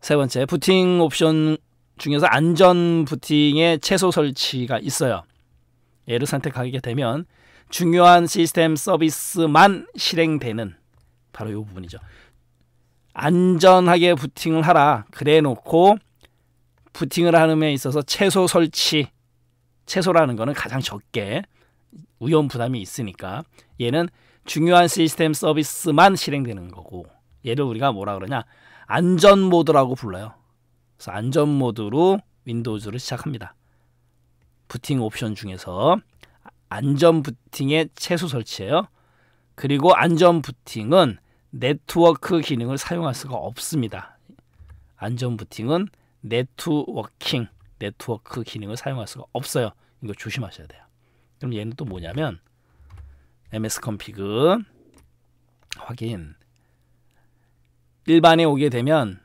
세 번째, 부팅 옵션 중에서 안전 부팅의 최소 설치가 있어요. 얘를 선택하게 되면 중요한 시스템 서비스만 실행되는 바로 이 부분이죠. 안전하게 부팅을 하라 그래 놓고 부팅을 하는데 있어서 최소 설치 최소라는 거는 가장 적게 위험 부담이 있으니까 얘는 중요한 시스템 서비스만 실행되는 거고 얘를 우리가 뭐라 그러냐 안전 모드라고 불러요. 그래서 안전 모드로 윈도우즈를 시작합니다. 부팅 옵션 중에서 안전 부팅의 최소 설치예요. 그리고 안전 부팅은 네트워크 기능을 사용할 수가 없습니다. 안전 부팅은 네트워킹, 네트워크 기능을 사용할 수가 없어요. 이거 조심하셔야 돼요. 그럼 얘는 또 뭐냐면 ms 컴피그 확인 일반에 오게 되면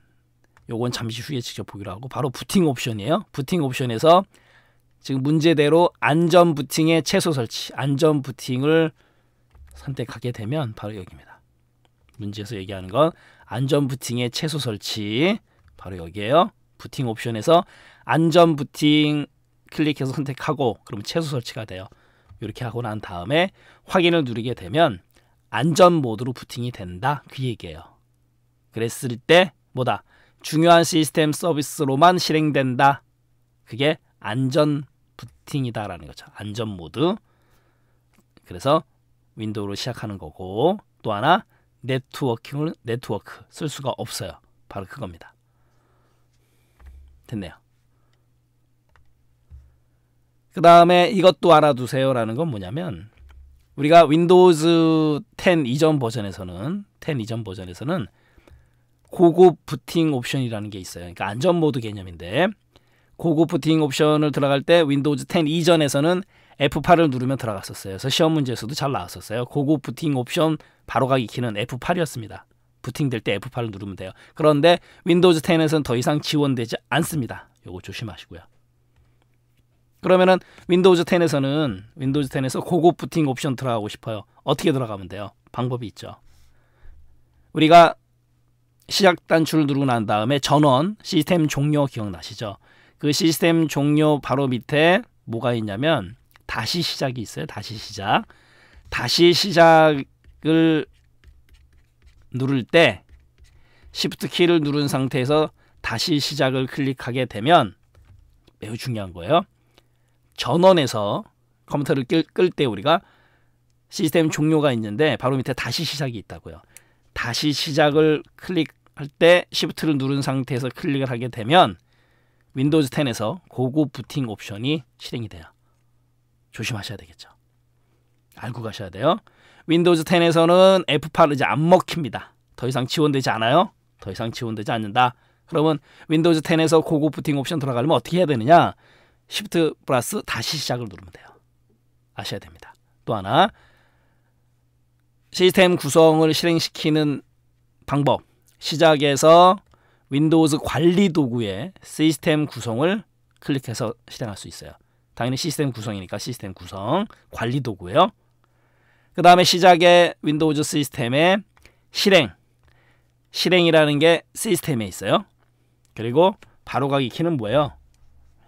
요건 잠시 후에 직접 보기로 하고 바로 부팅 옵션이에요. 부팅 옵션에서 지금 문제대로 안전 부팅의 최소 설치, 안전 부팅을 선택하게 되면 바로 여기입니다. 문제에서 얘기하는 건 안전 부팅의 최소 설치 바로 여기에요. 부팅 옵션에서 안전 부팅 클릭해서 선택하고 그럼면 최소 설치가 돼요. 이렇게 하고 난 다음에 확인을 누르게 되면 안전 모드로 부팅이 된다 그 얘기예요. 그랬을 때 뭐다 중요한 시스템 서비스로만 실행된다. 그게 안전 부팅이다라는 거죠. 안전 모드. 그래서 윈도우로 시작하는 거고 또 하나 네트워킹을 네트워크 쓸 수가 없어요. 바로 그겁니다. 됐네요. 그 다음에 이것도 알아두세요라는 건 뭐냐면 우리가 윈도우즈 10 이전 버전에서는 10 이전 버전에서는 고급 부팅 옵션이라는 게 있어요. 그러니까 안전 모드 개념인데 고급 부팅 옵션을 들어갈 때 윈도우즈 10 이전에서는 F8을 누르면 들어갔었어요. 그래서 시험 문제에서도 잘 나왔었어요. 고급 부팅 옵션 바로가기 키는 F8이었습니다. 부팅될 때 F8을 누르면 돼요. 그런데 윈도우즈 10에서는 더 이상 지원되지 않습니다. 요거 조심하시고요. 그러면은 윈도우즈 10에서는 윈도우즈 10에서 고급 부팅 옵션 들어가고 싶어요. 어떻게 들어가면 돼요? 방법이 있죠. 우리가 시작 단추를 누르고 난 다음에 전원 시스템 종료 기억나시죠? 그 시스템 종료 바로 밑에 뭐가 있냐면 다시 시작이 있어요. 다시 시작. 다시 시작을 누를 때 시프트 키를 누른 상태에서 다시 시작을 클릭하게 되면 매우 중요한 거예요. 전원에서 컴퓨터를 끌 때 우리가 시스템 종료가 있는데 바로 밑에 다시 시작이 있다고요. 다시 시작을 클릭할 때 시프트를 누른 상태에서 클릭을 하게 되면 윈도우즈 10에서 고급 부팅 옵션이 실행이 돼요. 조심하셔야 되겠죠. 알고 가셔야 돼요. 윈도우즈 10에서는 F8 을 이제 안 먹힙니다. 더 이상 지원되지 않아요. 더 이상 지원되지 않는다. 그러면 윈도우즈 10에서 고급 부팅 옵션 들어가려면 어떻게 해야 되느냐? Shift 플러스 다시 시작을 누르면 돼요. 아셔야 됩니다. 또 하나 시스템 구성을 실행시키는 방법 시작에서 윈도우즈 관리 도구의 시스템 구성을 클릭해서 실행할 수 있어요. 당연히 시스템 구성이니까 시스템 구성 관리 도구예요. 그 다음에 시작에 윈도우즈 시스템에 실행 실행이라는 게 시스템에 있어요. 그리고 바로가기 키는 뭐예요?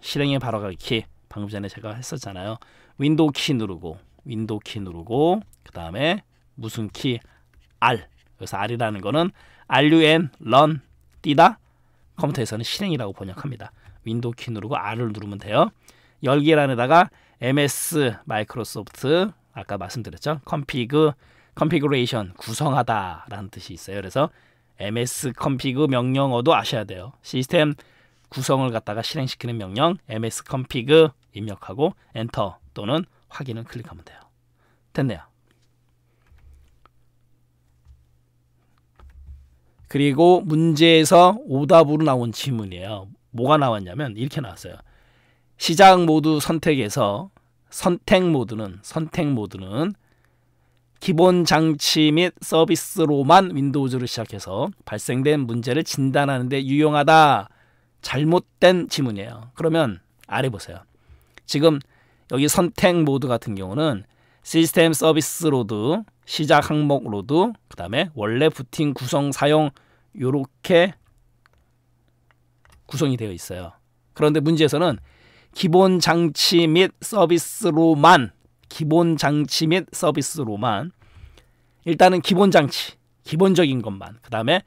실행의 바로가기 키 방금 전에 제가 했었잖아요. 윈도우 키 누르고 윈도우 키 누르고 그 다음에 무슨 키 R 그래서 R이라는 거는 RUN, RUN 뛰다 컴퓨터에서는 실행이라고 번역합니다. 윈도우 키 누르고 R을 누르면 돼요. 열기란에다가 MS 마이크로소프트 아까 말씀드렸죠. 컴피그 컨피그레이션 구성하다라는 뜻이 있어요. 그래서 ms 컴피그 명령어도 아셔야 돼요. 시스템 구성을 갖다가 실행시키는 명령 ms 컴피그 입력하고 엔터 또는 확인을 클릭하면 돼요. 됐네요. 그리고 문제에서 오답으로 나온 지문이에요. 뭐가 나왔냐면 이렇게 나왔어요. 시작 모드 선택에서 선택 모드는 선택 모드는 기본 장치 및 서비스로만 윈도우즈를 시작해서 발생된 문제를 진단하는 데 유용하다. 잘못된 지문이에요. 그러면 아래 보세요. 지금 여기 선택 모드 같은 경우는 시스템 서비스 로드, 시작 항목 로드, 그 다음에 원래 부팅 구성 사용 요렇게 구성이 되어 있어요. 그런데 문제에서는 기본 장치 및 서비스로만 기본 장치 및 서비스로만 일단은 기본 장치 기본적인 것만 그 다음에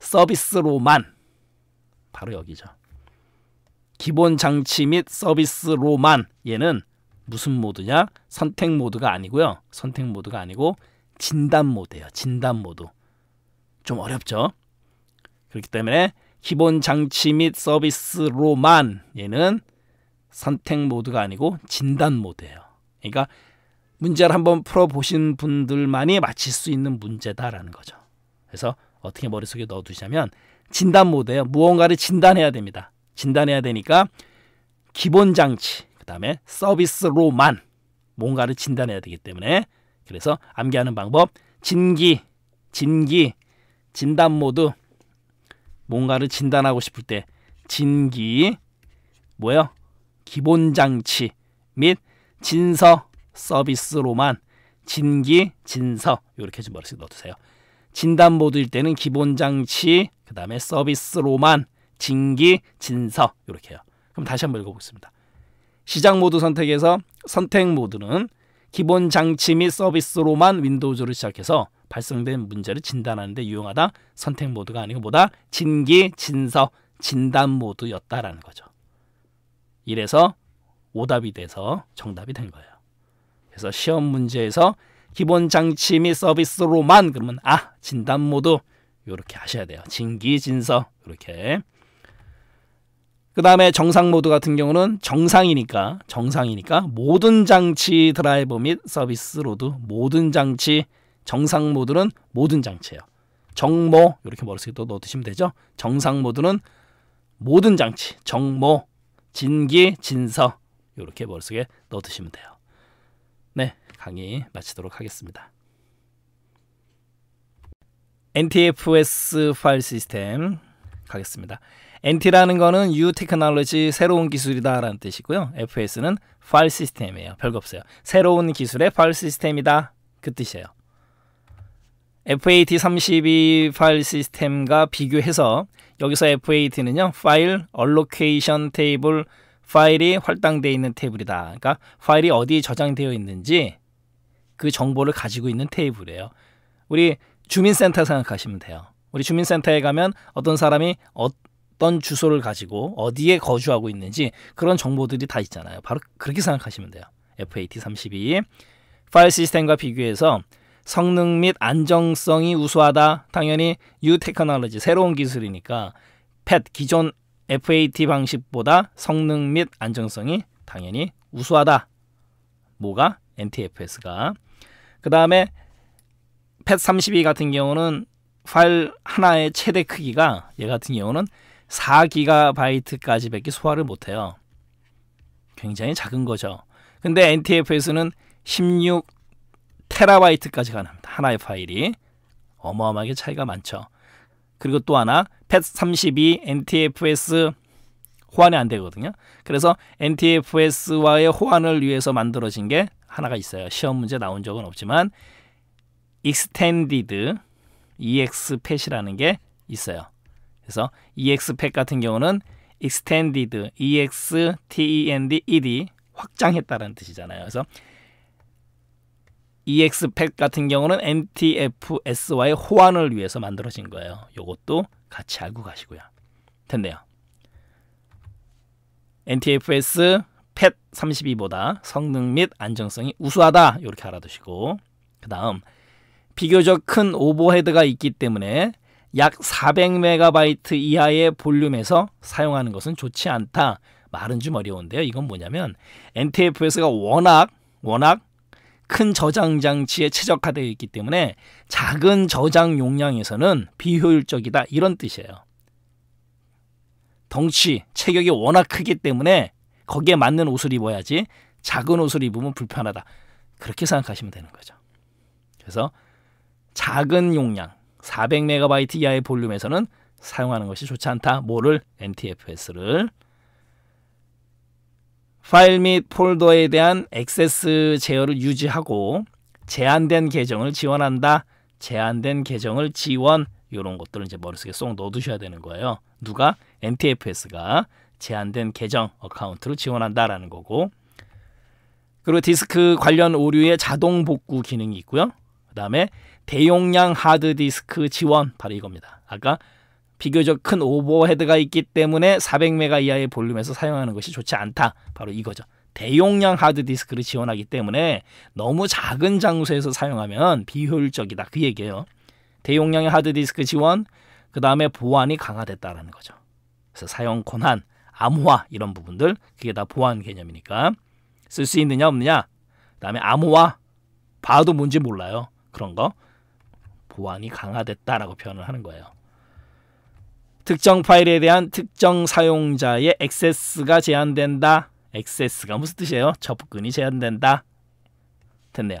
서비스로만 바로 여기죠. 기본 장치 및 서비스로만 얘는 무슨 모드냐? 선택 모드가 아니고요. 선택 모드가 아니고 진단 모드예요. 진단 모드. 좀 어렵죠? 그렇기 때문에 기본 장치 및 서비스로만 얘는 선택 모드가 아니고 진단 모드예요. 그러니까 문제를 한번 풀어보신 분들만이 맞힐 수 있는 문제다라는 거죠. 그래서 어떻게 머릿속에 넣어두시면 진단 모드예요. 무언가를 진단해야 됩니다. 진단해야 되니까 기본 장치, 그 다음에 서비스로만 뭔가를 진단해야 되기 때문에 그래서 암기하는 방법 진기, 진기, 진단 모드 뭔가를 진단하고 싶을 때 진기 뭐요? 기본 장치 및 진서 서비스로만 진기 진서 이렇게 좀 머릿속에 넣어두세요. 진단 모드일 때는 기본 장치 그 다음에 서비스로만 진기 진서 이렇게 해요. 그럼 다시 한번 읽어보겠습니다. 시작 모드 선택에서 선택 모드는 기본 장치 및 서비스로만 윈도우즈를 시작해서 발생된 문제를 진단하는 데 유용하다. 선택 모드가 아니고 뭐다? 진기, 진서, 진단 모드였다라는 거죠. 이래서 오답이 돼서 정답이 된 거예요. 그래서 시험 문제에서 기본 장치 및 서비스로만 그러면 아 진단 모드 이렇게 하셔야 돼요. 진기 진서 이렇게. 그 다음에 정상 모드 같은 경우는 정상이니까 정상이니까 모든 장치 드라이버 및 서비스 로도 모든 장치 정상 모드는 모든 장치예요. 정모 이렇게 머릿속에 또 넣어두시면 되죠. 정상 모드는 모든 장치, 정모, 진기, 진서 이렇게 머릿속에 넣어두시면 돼요. 네, 강의 마치도록 하겠습니다. NTFS 파일 시스템 가겠습니다. NT라는 거는 New Technology 새로운 기술이다라는 뜻이고요. FS는 파일 시스템이에요. 별거 없어요. 새로운 기술의 파일 시스템이다 그 뜻이에요. FAT 32파일 시스템과 비교해서 여기서 FAT는요. 파일 allocation 테이블 파일이 활당되어 있는 테이블이다. 그러니까 파일이 어디에 저장되어 있는지 그 정보를 가지고 있는 테이블이에요. 우리 주민센터 생각하시면 돼요. 우리 주민센터에 가면 어떤 사람이 어떤 주소를 가지고 어디에 거주하고 있는지 그런 정보들이 다 있잖아요. 바로 그렇게 생각하시면 돼요. FAT 32 파일 시스템과 비교해서 성능 및 안정성이 우수하다. 당연히 n 테크놀로지 새로운 기술이니까 PET 기존 FAT 방식보다 성능 및 안정성이 당연히 우수하다. 뭐가 NTFS가 그 다음에 PET 32 같은 경우는 파일 하나의 최대 크기가 얘 같은 경우는 4기가바이트까지 밖에 소화를 못해요. 굉장히 작은 거죠. 근데 NTFS는 16 테라바이트까지 가능합니다. 하나의 파일이 어마어마하게 차이가 많죠. 그리고 또 하나 PET32 NTFS 호환이 안 되거든요. 그래서 NTFS와의 호환을 위해서 만들어진 게 하나가 있어요. 시험 문제 나온 적은 없지만 Extended EXPAT이라는 게 있어요. 그래서 EXPAT 같은 경우는 Extended, EXTEND, ED 확장했다는 뜻이잖아요. 그래서 e x 팩 같은 경우는 MTFS와의 호환을 위해서 만들어진 거예요. 요것도 같이 알고 가시고요. 텐데요. NTFS PET 32보다 성능 및 안정성이 우수하다. 이렇게 알아두시고 그 다음 비교적 큰 오버헤드가 있기 때문에 약 400MB 이하의 볼륨에서 사용하는 것은 좋지 않다. 말은 좀 어려운데요. 이건 뭐냐면 NTFS가 워낙 워낙 큰 저장 장치에 최적화되어 있기 때문에 작은 저장 용량에서는 비효율적이다 이런 뜻이에요. 덩치, 체격이 워낙 크기 때문에 거기에 맞는 옷을 입어야지 작은 옷을 입으면 불편하다. 그렇게 생각하시면 되는 거죠. 그래서 작은 용량, 400MB 이하의 볼륨에서는 사용하는 것이 좋지 않다. 뭐를? NTFS를. 파일 및 폴더에 대한 액세스 제어를 유지하고 제한된 계정을 지원한다. 제한된 계정을 지원 이런 것들을 이제 머릿속에 쏙 넣어두셔야 되는 거예요. 누가? NTFS가 제한된 계정 어카운트를 지원한다라는 거고 그리고 디스크 관련 오류의 자동 복구 기능이 있고요. 그 다음에 대용량 하드디스크 지원 바로 이겁니다. 아까 비교적 큰 오버헤드가 있기 때문에 400메가 이하의 볼륨에서 사용하는 것이 좋지 않다. 바로 이거죠. 대용량 하드디스크를 지원하기 때문에 너무 작은 장소에서 사용하면 비효율적이다. 그 얘기예요. 대용량의 하드디스크 지원, 그 다음에 보안이 강화됐다라는 거죠. 그래서 사용 권한, 암호화 이런 부분들 그게 다 보안 개념이니까 쓸 수 있느냐 없느냐 그 다음에 암호화 봐도 뭔지 몰라요. 그런 거 보안이 강화됐다라고 표현을 하는 거예요. 특정 파일에 대한 특정 사용자의 액세스가 제한된다. 액세스가 무슨 뜻이에요? 접근이 제한된다. 됐네요.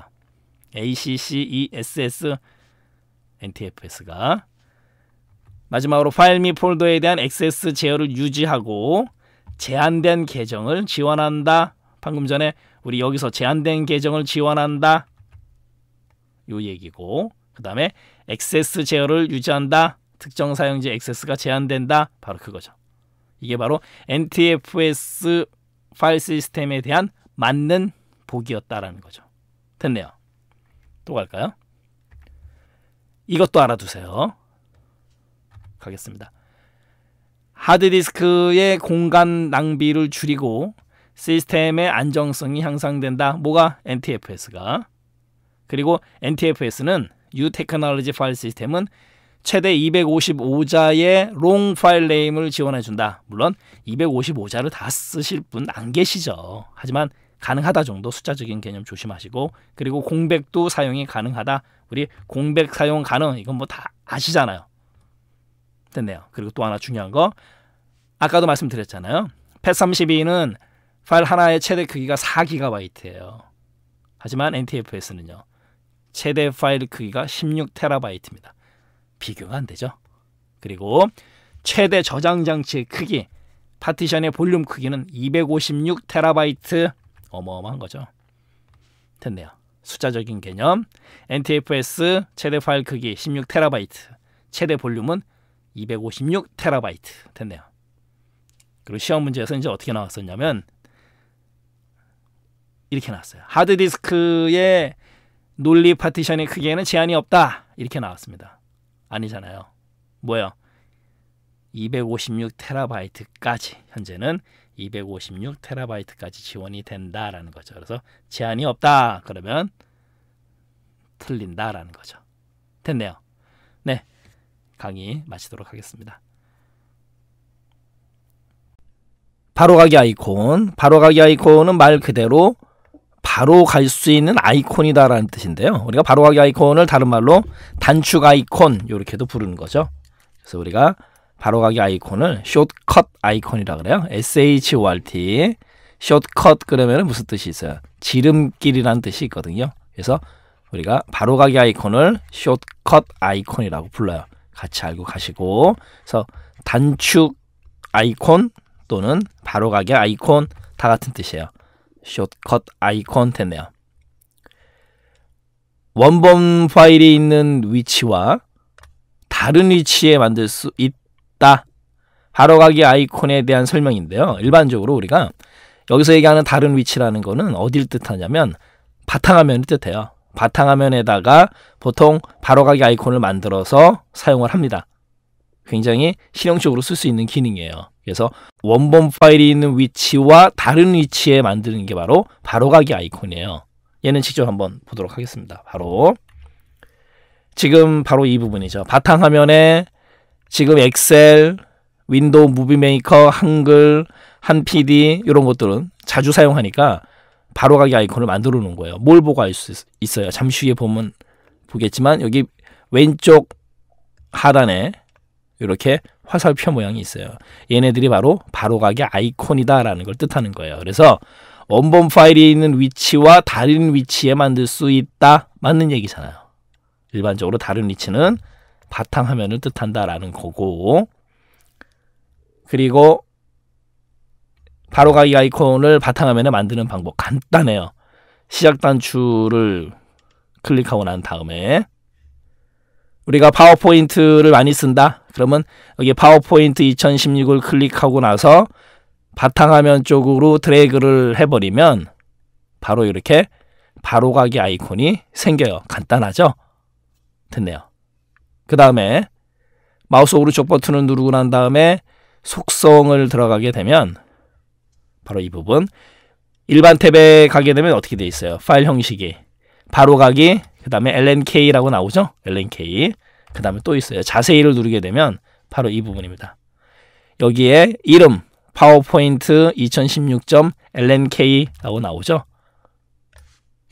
ACCESS NTFS가 마지막으로 파일 및 폴더에 대한 액세스 제어를 유지하고 제한된 계정을 지원한다. 방금 전에 우리 여기서 제한된 계정을 지원한다. 요 얘기고 그 다음에 액세스 제어를 유지한다. 특정 사용지 액세스가 제한된다. 바로 그거죠. 이게 바로 NTFS 파일 시스템에 대한 맞는 보기였다라는 거죠. 됐네요. 또 갈까요? 이것도 알아두세요. 가겠습니다. 하드디스크의 공간 낭비를 줄이고 시스템의 안정성이 향상된다. 뭐가 NTFS가? 그리고 NTFS는 U 테크놀로지 파일 시스템은 최대 255자의 롱 파일 네임을 지원해 준다. 물론 255자를 다 쓰실 분 안 계시죠. 하지만 가능하다 정도 숫자적인 개념 조심하시고 그리고 공백도 사용이 가능하다. 우리 공백 사용 가능 이건 뭐 다 아시잖아요. 됐네요. 그리고 또 하나 중요한 거 아까도 말씀드렸잖아요. 펫 32는 파일 하나의 최대 크기가 4GB예요. 하지만 NTFS는요. 최대 파일 크기가 16TB입니다. 비교가 안 되죠. 그리고 최대 저장 장치 크기, 파티션의 볼륨 크기는 256 테라바이트 어마어마한 거죠. 됐네요. 숫자적인 개념, NTFS 최대 파일 크기 16 테라바이트, 최대 볼륨은 256 테라바이트 됐네요. 그리고 시험 문제에서 이제 어떻게 나왔었냐면 이렇게 나왔어요. 하드디스크의 논리 파티션의 크기에는 제한이 없다 이렇게 나왔습니다. 아니잖아요. 뭐야? 256 테라바이트까지 현재는 256 테라바이트까지 지원이 된다라는 거죠. 그래서 제한이 없다. 그러면 틀린다라는 거죠. 됐네요. 네. 강의 마치도록 하겠습니다. 바로가기 아이콘. 바로가기 아이콘은 말 그대로 바로 갈 수 있는 아이콘이다라는 뜻인데요. 우리가 바로 가기 아이콘을 다른 말로 단축 아이콘 이렇게도 부르는 거죠. 그래서 우리가 바로 가기 아이콘을 숏컷 아이콘이라 그래요. SHORT 숏컷 그러면 은 무슨 뜻이 있어요? 지름길이라는 뜻이 있거든요. 그래서 우리가 바로 가기 아이콘을 숏컷 아이콘이라고 불러요. 같이 알고 가시고 그래서 단축 아이콘 또는 바로 가기 아이콘 다 같은 뜻이에요. 숏컷 아이콘텐네요 원본 파일이 있는 위치와 다른 위치에 만들 수 있다. 바로가기 아이콘에 대한 설명인데요. 일반적으로 우리가 여기서 얘기하는 다른 위치라는 거는 어딜 뜻하냐면 바탕화면을 뜻해요. 바탕화면에다가 보통 바로가기 아이콘을 만들어서 사용을 합니다. 굉장히 실용적으로 쓸 수 있는 기능이에요. 그래서 원본 파일이 있는 위치와 다른 위치에 만드는 게 바로 바로가기 아이콘이에요. 얘는 직접 한번 보도록 하겠습니다. 바로 지금 바로 이 부분이죠. 바탕화면에 지금 엑셀, 윈도우 무비메이커, 한글, 한PD 이런 것들은 자주 사용하니까 바로가기 아이콘을 만들어 놓은 거예요. 뭘 보고 알 수 있어요. 잠시 후에 보면 보겠지만 여기 왼쪽 하단에 이렇게 화살표 모양이 있어요. 얘네들이 바로 바로가기 아이콘이다라는 걸 뜻하는 거예요. 그래서 원본 파일이 있는 위치와 다른 위치에 만들 수 있다. 맞는 얘기잖아요. 일반적으로 다른 위치는 바탕화면을 뜻한다라는 거고 그리고 바로가기 아이콘을 바탕화면에 만드는 방법 간단해요. 시작 단추를 클릭하고 난 다음에 우리가 파워포인트를 많이 쓴다. 그러면 여기 파워포인트 2016을 클릭하고 나서 바탕화면 쪽으로 드래그를 해버리면 바로 이렇게 바로가기 아이콘이 생겨요. 간단하죠? 됐네요. 그 다음에 마우스 오른쪽 버튼을 누르고 난 다음에 속성을 들어가게 되면 바로 이 부분 일반 탭에 가게 되면 어떻게 되어 있어요? 파일 형식이 바로가기 그 다음에 LNK라고 나오죠. LNK. 그 다음에 또 있어요. 자세히를 누르게 되면 바로 이 부분입니다. 여기에 이름, 파워포인트 2016.lnk라고 나오죠.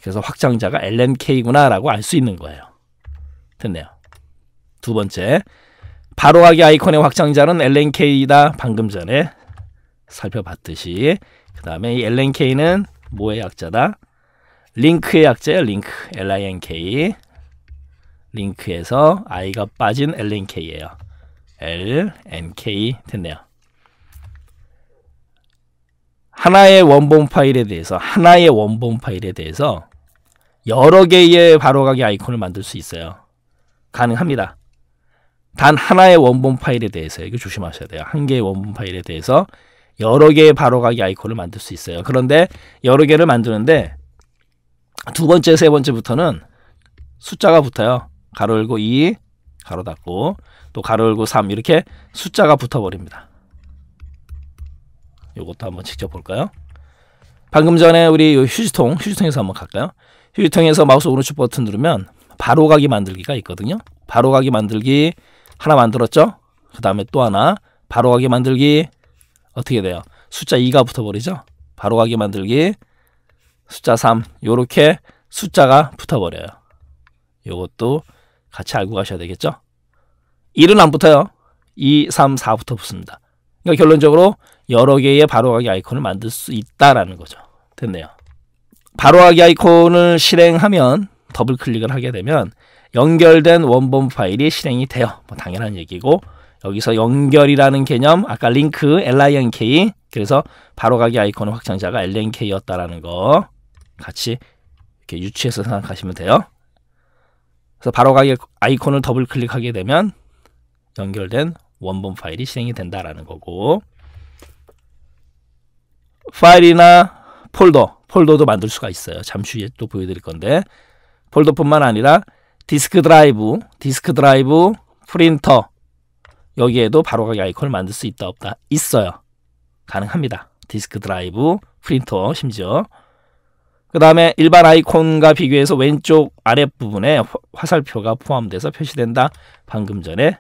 그래서 확장자가 lnk구나라고 알 수 있는 거예요. 됐네요. 두 번째, 바로하기 아이콘의 확장자는 lnk이다. 방금 전에 살펴봤듯이. 그 다음에 이 lnk는 뭐의 약자다? 링크의 약자예요. 링크. link. 링크에서 i가 빠진 lnk예요. lnk 됐네요. 하나의 원본 파일에 대해서 하나의 원본 파일에 대해서 여러 개의 바로가기 아이콘을 만들 수 있어요. 가능합니다. 단 하나의 원본 파일에 대해서 이거 조심하셔야 돼요. 한 개의 원본 파일에 대해서 여러 개의 바로가기 아이콘을 만들 수 있어요. 그런데 여러 개를 만드는데 두 번째, 세 번째부터는 숫자가 붙어요. 가로 열고 2, 가로 닫고 또 가로 열고 3 이렇게 숫자가 붙어버립니다. 요것도 한번 직접 볼까요? 방금 전에 우리 휴지통, 휴지통에서 한번 갈까요? 휴지통에서 마우스 오른쪽 버튼 누르면 바로가기 만들기가 있거든요. 바로가기 만들기 하나 만들었죠? 그 다음에 또 하나 바로가기 만들기 어떻게 돼요? 숫자 2가 붙어버리죠? 바로가기 만들기 숫자 3 요렇게 숫자가 붙어버려요. 요것도 같이 알고 가셔야 되겠죠? 1은 안 붙어요. 2, 3, 4부터 붙습니다. 그러니까 결론적으로 여러 개의 바로가기 아이콘을 만들 수 있다라는 거죠. 됐네요. 바로가기 아이콘을 실행하면 더블 클릭을 하게 되면 연결된 원본 파일이 실행이 돼요. 뭐 당연한 얘기고 여기서 연결이라는 개념 아까 링크 link 그래서 바로가기 아이콘은 확장자가 lnk였다라는 거 같이 이렇게 유추해서 생각하시면 돼요. 그래서 바로 가기 아이콘을 더블 클릭하게 되면 연결된 원본 파일이 실행이 된다라는 거고 파일이나 폴더, 폴더도 만들 수가 있어요. 잠시 후에 또 보여드릴 건데 폴더뿐만 아니라 디스크 드라이브, 디스크 드라이브, 프린터 여기에도 바로가기 아이콘을 만들 수 있다 없다 있어요. 가능합니다. 디스크 드라이브, 프린터 심지어 그 다음에 일반 아이콘과 비교해서 왼쪽 아랫부분에 화살표가 포함돼서 표시된다. 방금 전에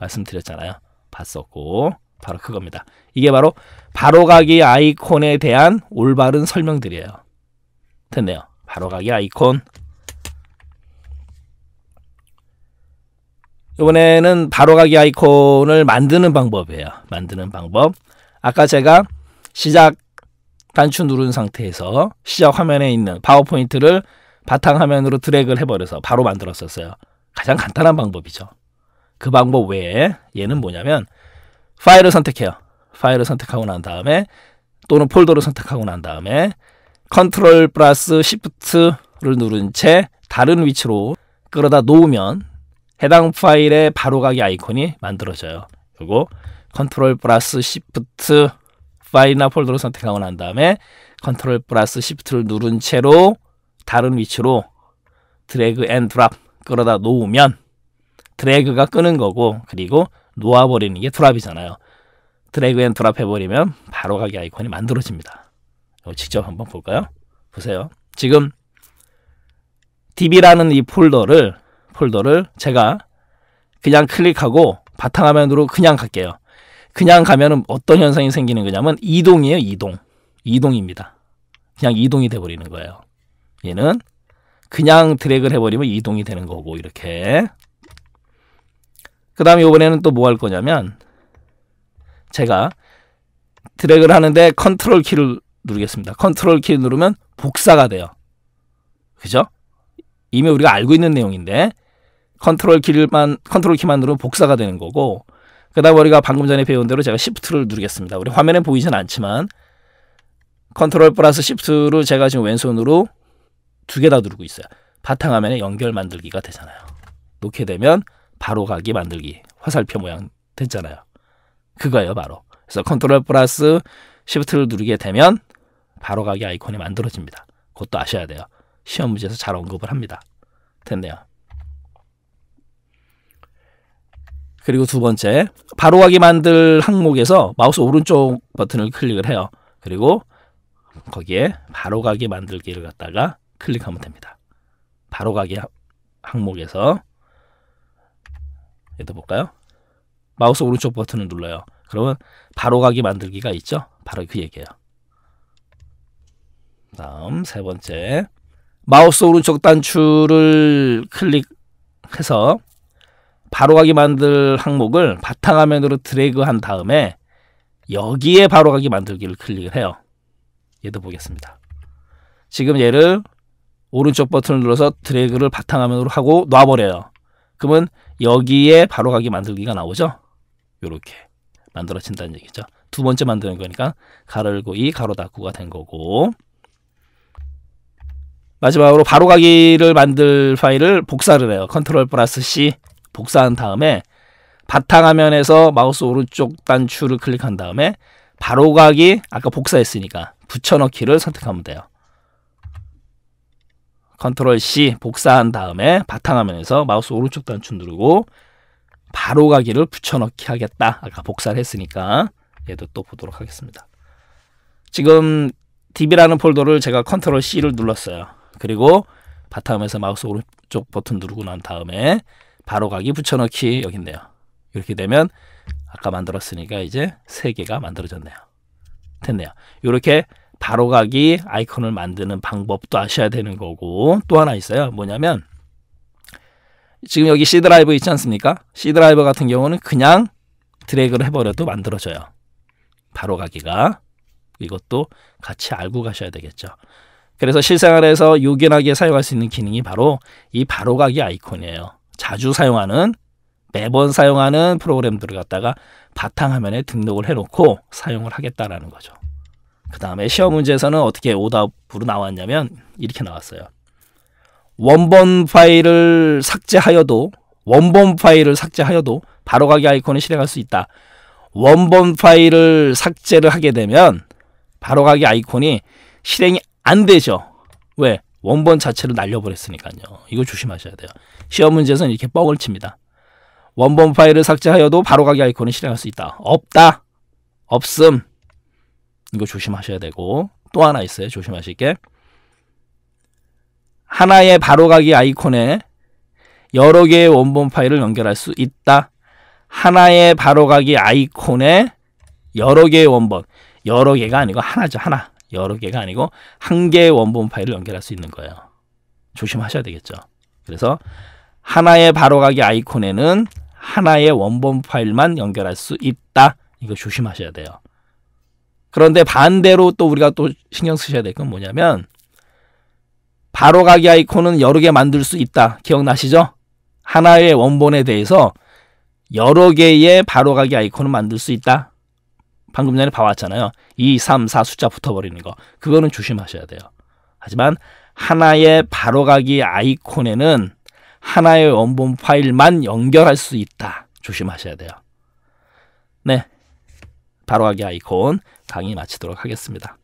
말씀드렸잖아요. 봤었고 바로 그겁니다. 이게 바로 바로가기 아이콘에 대한 올바른 설명들이에요. 됐네요. 바로가기 아이콘 이번에는 바로가기 아이콘을 만드는 방법이에요. 만드는 방법 아까 제가 시작 단추 누른 상태에서 시작 화면에 있는 파워포인트를 바탕 화면으로 드래그를 해버려서 바로 만들었었어요. 가장 간단한 방법이죠. 그 방법 외에 얘는 뭐냐면 파일을 선택해요. 파일을 선택하고 난 다음에 또는 폴더를 선택하고 난 다음에 컨트롤 플러스 시프트를 누른 채 다른 위치로 끌어다 놓으면 해당 파일의 바로가기 아이콘이 만들어져요. 그리고 컨트롤 플러스 시프트 파일이나 폴더를 선택하고 난 다음에 컨트롤 플러스 시프트를 누른 채로 다른 위치로 드래그 앤 드랍 끌어다 놓으면 드래그가 끄는 거고 그리고 놓아버리는 게 드랍이잖아요. 드래그 앤 드랍 해버리면 바로 가기 아이콘이 만들어집니다. 직접 한번 볼까요? 보세요. 지금 db라는 이 폴더를 폴더를 제가 그냥 클릭하고 바탕화면으로 그냥 갈게요. 그냥 가면은 어떤 현상이 생기는 거냐면 이동이에요, 이동. 이동입니다. 그냥 이동이 돼 버리는 거예요. 얘는 그냥 드래그를 해버리면 이동이 되는 거고 이렇게 그 다음에 이번에는 또 뭐 할 거냐면 제가 드래그를 하는데 컨트롤 키를 누르겠습니다. 컨트롤 키를 누르면 복사가 돼요. 그죠? 이미 우리가 알고 있는 내용인데 컨트롤 키만 컨트롤 키만 누르면 복사가 되는 거고 그 다음 우리가 방금 전에 배운 대로 제가 시프트를 누르겠습니다. 우리 화면에 보이진 않지만 컨트롤 플러스 시프트를 제가 지금 왼손으로 두 개 다 누르고 있어요. 바탕화면에 연결 만들기가 되잖아요. 놓게 되면 바로 가기 만들기 화살표 모양 됐잖아요. 그거예요 바로. 그래서 컨트롤 플러스 시프트를 누르게 되면 바로 가기 아이콘이 만들어집니다. 그것도 아셔야 돼요. 시험 문제에서 잘 언급을 합니다. 됐네요. 그리고 두 번째, 바로가기 만들 항목에서 마우스 오른쪽 버튼을 클릭을 해요. 그리고 거기에 바로가기 만들기를 갖다가 클릭하면 됩니다. 바로가기 항목에서 얘도 볼까요? 마우스 오른쪽 버튼을 눌러요. 그러면 바로가기 만들기가 있죠? 바로 그 얘기예요. 다음 세 번째 마우스 오른쪽 단추를 클릭해서 바로가기 만들 항목을 바탕화면으로 드래그한 다음에 여기에 바로가기 만들기를 클릭을 해요. 얘도 보겠습니다. 지금 얘를 오른쪽 버튼을 눌러서 드래그를 바탕화면으로 하고 놔버려요. 그러면 여기에 바로가기 만들기가 나오죠. 이렇게 만들어진다는 얘기죠. 두 번째 만드는 거니까 가로고 이 가로 닫고가 된 거고 마지막으로 바로가기를 만들 파일을 복사를 해요. 컨트롤 플러스 C 복사한 다음에 바탕화면에서 마우스 오른쪽 단추를 클릭한 다음에 바로가기 아까 복사했으니까 붙여넣기를 선택하면 돼요. 컨트롤 C 복사한 다음에 바탕화면에서 마우스 오른쪽 단추 누르고 바로가기를 붙여넣기 하겠다. 아까 복사를 했으니까 얘도 또 보도록 하겠습니다. 지금 DB라는 폴더를 제가 컨트롤 C를 눌렀어요. 그리고 바탕화면에서 마우스 오른쪽 버튼 누르고 난 다음에 바로 가기 붙여넣기 여기 있네요. 이렇게 되면 아까 만들었으니까 이제 세 개가 만들어졌네요. 됐네요. 이렇게 바로 가기 아이콘을 만드는 방법도 아셔야 되는 거고 또 하나 있어요. 뭐냐면 지금 여기 C 드라이브 있지 않습니까? C 드라이브 같은 경우는 그냥 드래그를 해버려도 만들어져요. 바로 가기가 이것도 같이 알고 가셔야 되겠죠. 그래서 실생활에서 요긴하게 사용할 수 있는 기능이 바로 이 바로 가기 아이콘이에요. 자주 사용하는 매번 사용하는 프로그램들을 갖다가 바탕화면에 등록을 해놓고 사용을 하겠다라는 거죠. 그 다음에 시험 문제에서는 어떻게 오답으로 나왔냐면 이렇게 나왔어요. 원본 파일을 삭제하여도 원본 파일을 삭제하여도 바로가기 아이콘을 실행할 수 있다. 원본 파일을 삭제를 하게 되면 바로가기 아이콘이 실행이 안 되죠. 왜? 원본 자체를 날려버렸으니까요. 이거 조심하셔야 돼요. 시험 문제에서는 이렇게 뻥을 칩니다. 원본 파일을 삭제하여도 바로가기 아이콘을 실행할 수 있다. 없다. 없음. 이거 조심하셔야 되고 또 하나 있어요. 조심하실 게 하나의 바로가기 아이콘에 여러 개의 원본 파일을 연결할 수 있다. 하나의 바로가기 아이콘에 여러 개의 원본 여러 개가 아니고 하나죠. 하나. 여러 개가 아니고 한 개의 원본 파일을 연결할 수 있는 거예요. 조심하셔야 되겠죠. 그래서 하나의 바로가기 아이콘에는 하나의 원본 파일만 연결할 수 있다. 이거 조심하셔야 돼요. 그런데 반대로 또 우리가 또 신경 쓰셔야 될 건 뭐냐면 바로가기 아이콘은 여러 개 만들 수 있다. 기억나시죠? 하나의 원본에 대해서 여러 개의 바로가기 아이콘을 만들 수 있다. 방금 전에 봐왔잖아요. 2, 3, 4 숫자 붙어버리는 거. 그거는 조심하셔야 돼요. 하지만 하나의 바로가기 아이콘에는 하나의 원본 파일만 연결할 수 있다. 조심하셔야 돼요. 네, 바로하기 아이콘 강의 마치도록 하겠습니다.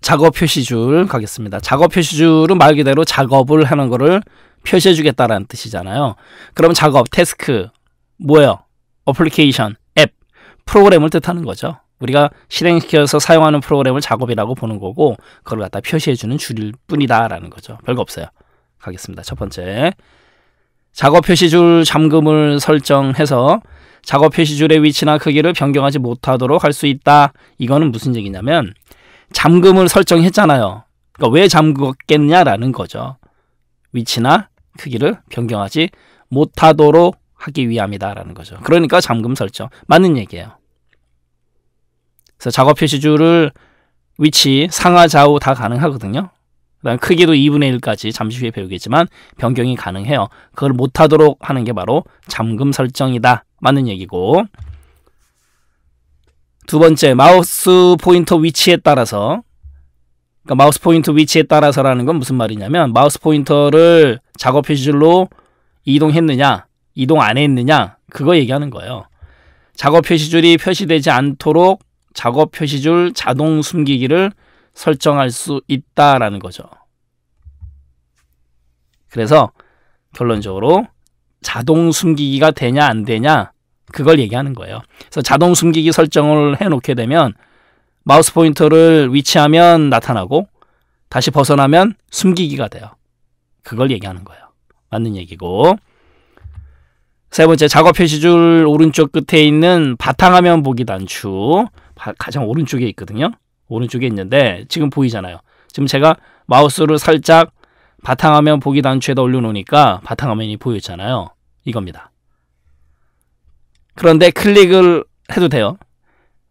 작업 표시줄 가겠습니다. 작업 표시줄은 말 그대로 작업을 하는 거를 표시해주겠다라는 뜻이잖아요. 그럼 작업, 태스크, 뭐예요? 어플리케이션, 앱, 프로그램을 뜻하는 거죠. 우리가 실행시켜서 사용하는 프로그램을 작업이라고 보는 거고 그걸 갖다 표시해주는 줄일 뿐이다라는 거죠. 별거 없어요. 가겠습니다. 첫 번째 작업 표시줄 잠금을 설정해서 작업 표시줄의 위치나 크기를 변경하지 못하도록 할 수 있다. 이거는 무슨 얘기냐면 잠금을 설정했잖아요. 그러니까 왜 잠궜겠냐라는 거죠. 위치나 크기를 변경하지 못하도록 하기 위함이다라는 거죠. 그러니까 잠금 설정. 맞는 얘기예요. 그래서 작업 표시줄을 위치 상하 좌우 다 가능하거든요. 그다음 크기도 2분의 1까지 잠시 후에 배우겠지만 변경이 가능해요. 그걸 못하도록 하는 게 바로 잠금 설정이다. 맞는 얘기고 두 번째 마우스 포인터 위치에 따라서 그러니까 마우스 포인터 위치에 따라서라는 건 무슨 말이냐면 마우스 포인터를 작업 표시줄로 이동했느냐 이동 안 했느냐 그거 얘기하는 거예요. 작업 표시줄이 표시되지 않도록 작업 표시줄 자동 숨기기를 설정할 수 있다라는 거죠. 그래서 결론적으로 자동 숨기기가 되냐 안 되냐 그걸 얘기하는 거예요. 그래서 자동 숨기기 설정을 해놓게 되면 마우스 포인터를 위치하면 나타나고 다시 벗어나면 숨기기가 돼요. 그걸 얘기하는 거예요. 맞는 얘기고 세 번째 작업 표시줄 오른쪽 끝에 있는 바탕화면 보기 단추 가장 오른쪽에 있거든요. 오른쪽에 있는데 지금 보이잖아요. 지금 제가 마우스를 살짝 바탕화면 보기 단추에다 올려놓으니까 바탕화면이 보였잖아요. 이겁니다. 그런데 클릭을 해도 돼요.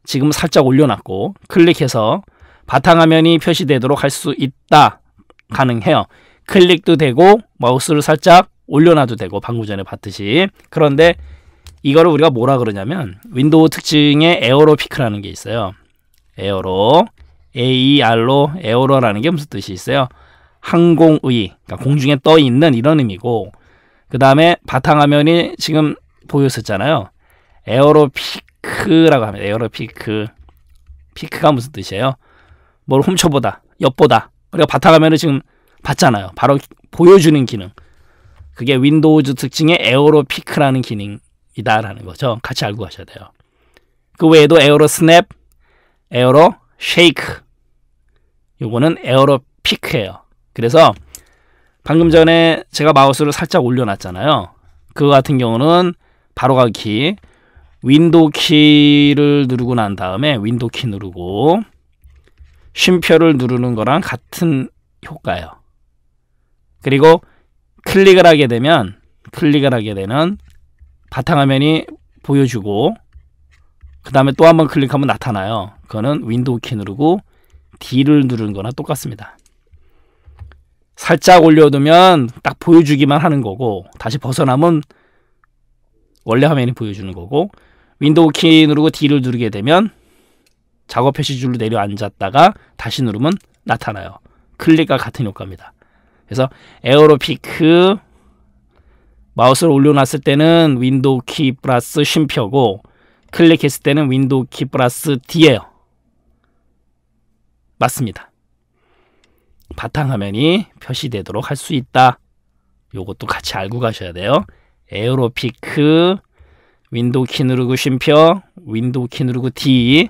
지금 살짝 올려놨고 클릭해서 바탕화면이 표시되도록 할 수 있다. 가능해요. 클릭도 되고 마우스를 살짝 올려놔도 되고 방금 전에 봤듯이 그런데 이거를 우리가 뭐라 그러냐면 윈도우 특징에 에어로 피크라는 게 있어요. 에어로 AER로 에어로라는 게 무슨 뜻이 있어요? 항공의 그러니까 공중에 떠 있는 이런 의미고 그 다음에 바탕화면이 지금 보였었잖아요. 에어로 피크라고 합니다. 에어로 피크 피크가 무슨 뜻이에요? 뭘 훔쳐보다 엿보다 우리가 바탕화면을 지금 봤잖아요. 바로 보여주는 기능 그게 윈도우즈 특징의 에어로 피크라는 기능 이다라는 거죠. 같이 알고 가셔야 돼요. 그 외에도 에어로 스냅, 에어로 쉐이크. 요거는 에어로 피크예요. 그래서 방금 전에 제가 마우스를 살짝 올려놨잖아요. 그거 같은 경우는 바로가기 키, 윈도우 키를 누르고 난 다음에 윈도우 키 누르고 쉼표를 누르는 거랑 같은 효과예요. 그리고 클릭을 하게 되면 클릭을 하게 되는 바탕화면이 보여주고 그 다음에 또한번 클릭하면 나타나요. 그거는 윈도우 키 누르고 D를 누르는 거나 똑같습니다. 살짝 올려두면 딱 보여주기만 하는 거고 다시 벗어나면 원래 화면이 보여주는 거고 윈도우 키 누르고 D를 누르게 되면 작업 표시 줄로 내려앉았다가 다시 누르면 나타나요. 클릭과 같은 효과입니다. 그래서 에어로피크 마우스를 올려놨을 때는 윈도우 키 플러스 쉼표고 클릭했을 때는 윈도우 키 플러스 D예요. 맞습니다. 바탕화면이 표시되도록 할 수 있다. 요것도 같이 알고 가셔야 돼요. 에어로피크 윈도우 키 누르고 쉼표 윈도우 키 누르고 D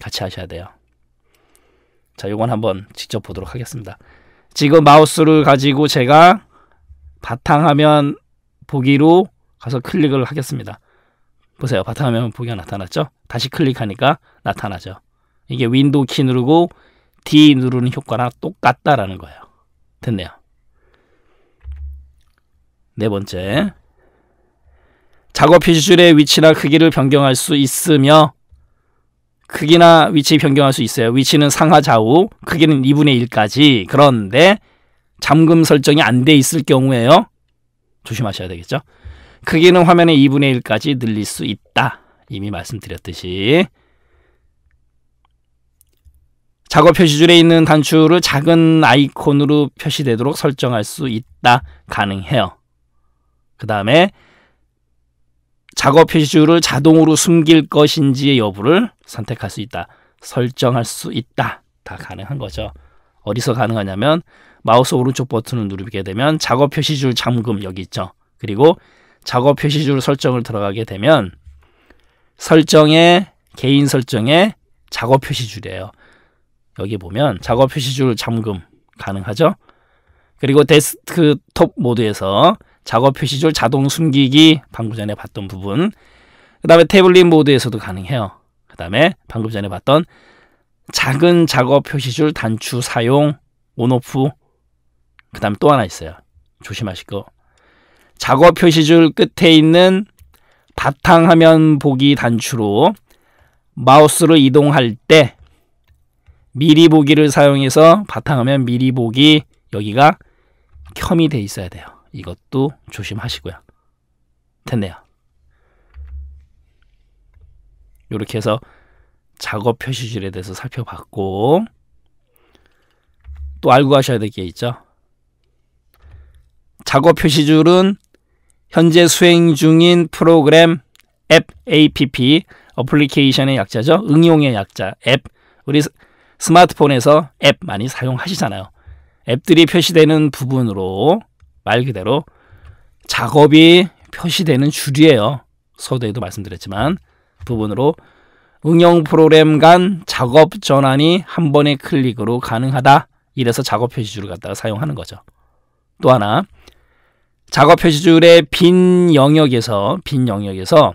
같이 하셔야 돼요. 자, 요건 한번 직접 보도록 하겠습니다. 지금 마우스를 가지고 제가 바탕화면 보기로 가서 클릭을 하겠습니다. 보세요. 바탕화면 보기가 나타났죠? 다시 클릭하니까 나타나죠. 이게 윈도우 키 누르고 D 누르는 효과랑 똑같다라는 거예요. 됐네요. 네 번째, 작업 휴지줄의 위치나 크기를 변경할 수 있으며 크기나 위치 변경할 수 있어요. 위치는 상하 좌우, 크기는 2분의 1까지. 그런데 잠금 설정이 안 돼 있을 경우에요. 조심하셔야 되겠죠. 크기는 화면의 2분의 1까지 늘릴 수 있다. 이미 말씀드렸듯이 작업 표시줄에 있는 단추를 작은 아이콘으로 표시되도록 설정할 수 있다. 가능해요. 그 다음에 작업 표시줄을 자동으로 숨길 것인지의 여부를 선택할 수 있다. 설정할 수 있다. 다 가능한 거죠. 어디서 가능하냐면 마우스 오른쪽 버튼을 누르게 되면 작업 표시줄 잠금 여기 있죠. 그리고 작업 표시줄 설정을 들어가게 되면 설정에 개인 설정에 작업 표시줄이에요. 여기 보면 작업 표시줄 잠금 가능하죠. 그리고 데스크톱 모드에서 작업 표시줄 자동 숨기기 방금 전에 봤던 부분 그 다음에 태블릿 모드에서도 가능해요. 그 다음에 방금 전에 봤던 작은 작업 표시줄 단추 사용 온오프 그 다음에 또 하나 있어요. 조심하시고. 작업 표시줄 끝에 있는 바탕화면 보기 단추로 마우스를 이동할 때 미리 보기를 사용해서 바탕화면 미리 보기 여기가 켬이 돼 있어야 돼요. 이것도 조심하시고요. 됐네요. 이렇게 해서 작업 표시줄에 대해서 살펴봤고 또 알고 가셔야 될 게 있죠. 작업 표시줄은 현재 수행 중인 프로그램 앱 app 어플리케이션의 약자죠. 응용의 약자 앱. 우리 스마트폰에서 앱 많이 사용하시잖아요. 앱들이 표시되는 부분으로 말 그대로 작업이 표시되는 줄이에요. 서두에도 말씀드렸지만 부분으로 응용 프로그램 간 작업 전환이 한 번의 클릭으로 가능하다. 이래서 작업 표시줄을 갖다가 사용하는 거죠. 또 하나 작업 표시줄의 빈 영역에서 빈 영역에서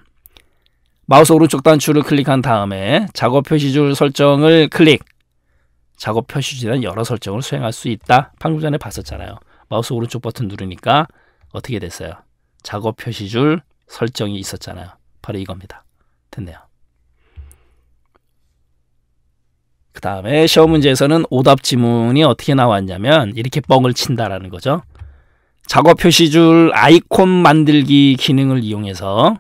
마우스 오른쪽 단추를 클릭한 다음에 작업 표시줄 설정을 클릭 작업 표시줄은 여러 설정을 수행할 수 있다 방금 전에 봤었잖아요 마우스 오른쪽 버튼 누르니까 어떻게 됐어요 작업 표시줄 설정이 있었잖아요 바로 이겁니다 됐네요 그 다음에 시험 문제에서는 오답 지문이 어떻게 나왔냐면 이렇게 뻥을 친다라는 거죠 작업 표시줄 아이콘 만들기 기능을 이용해서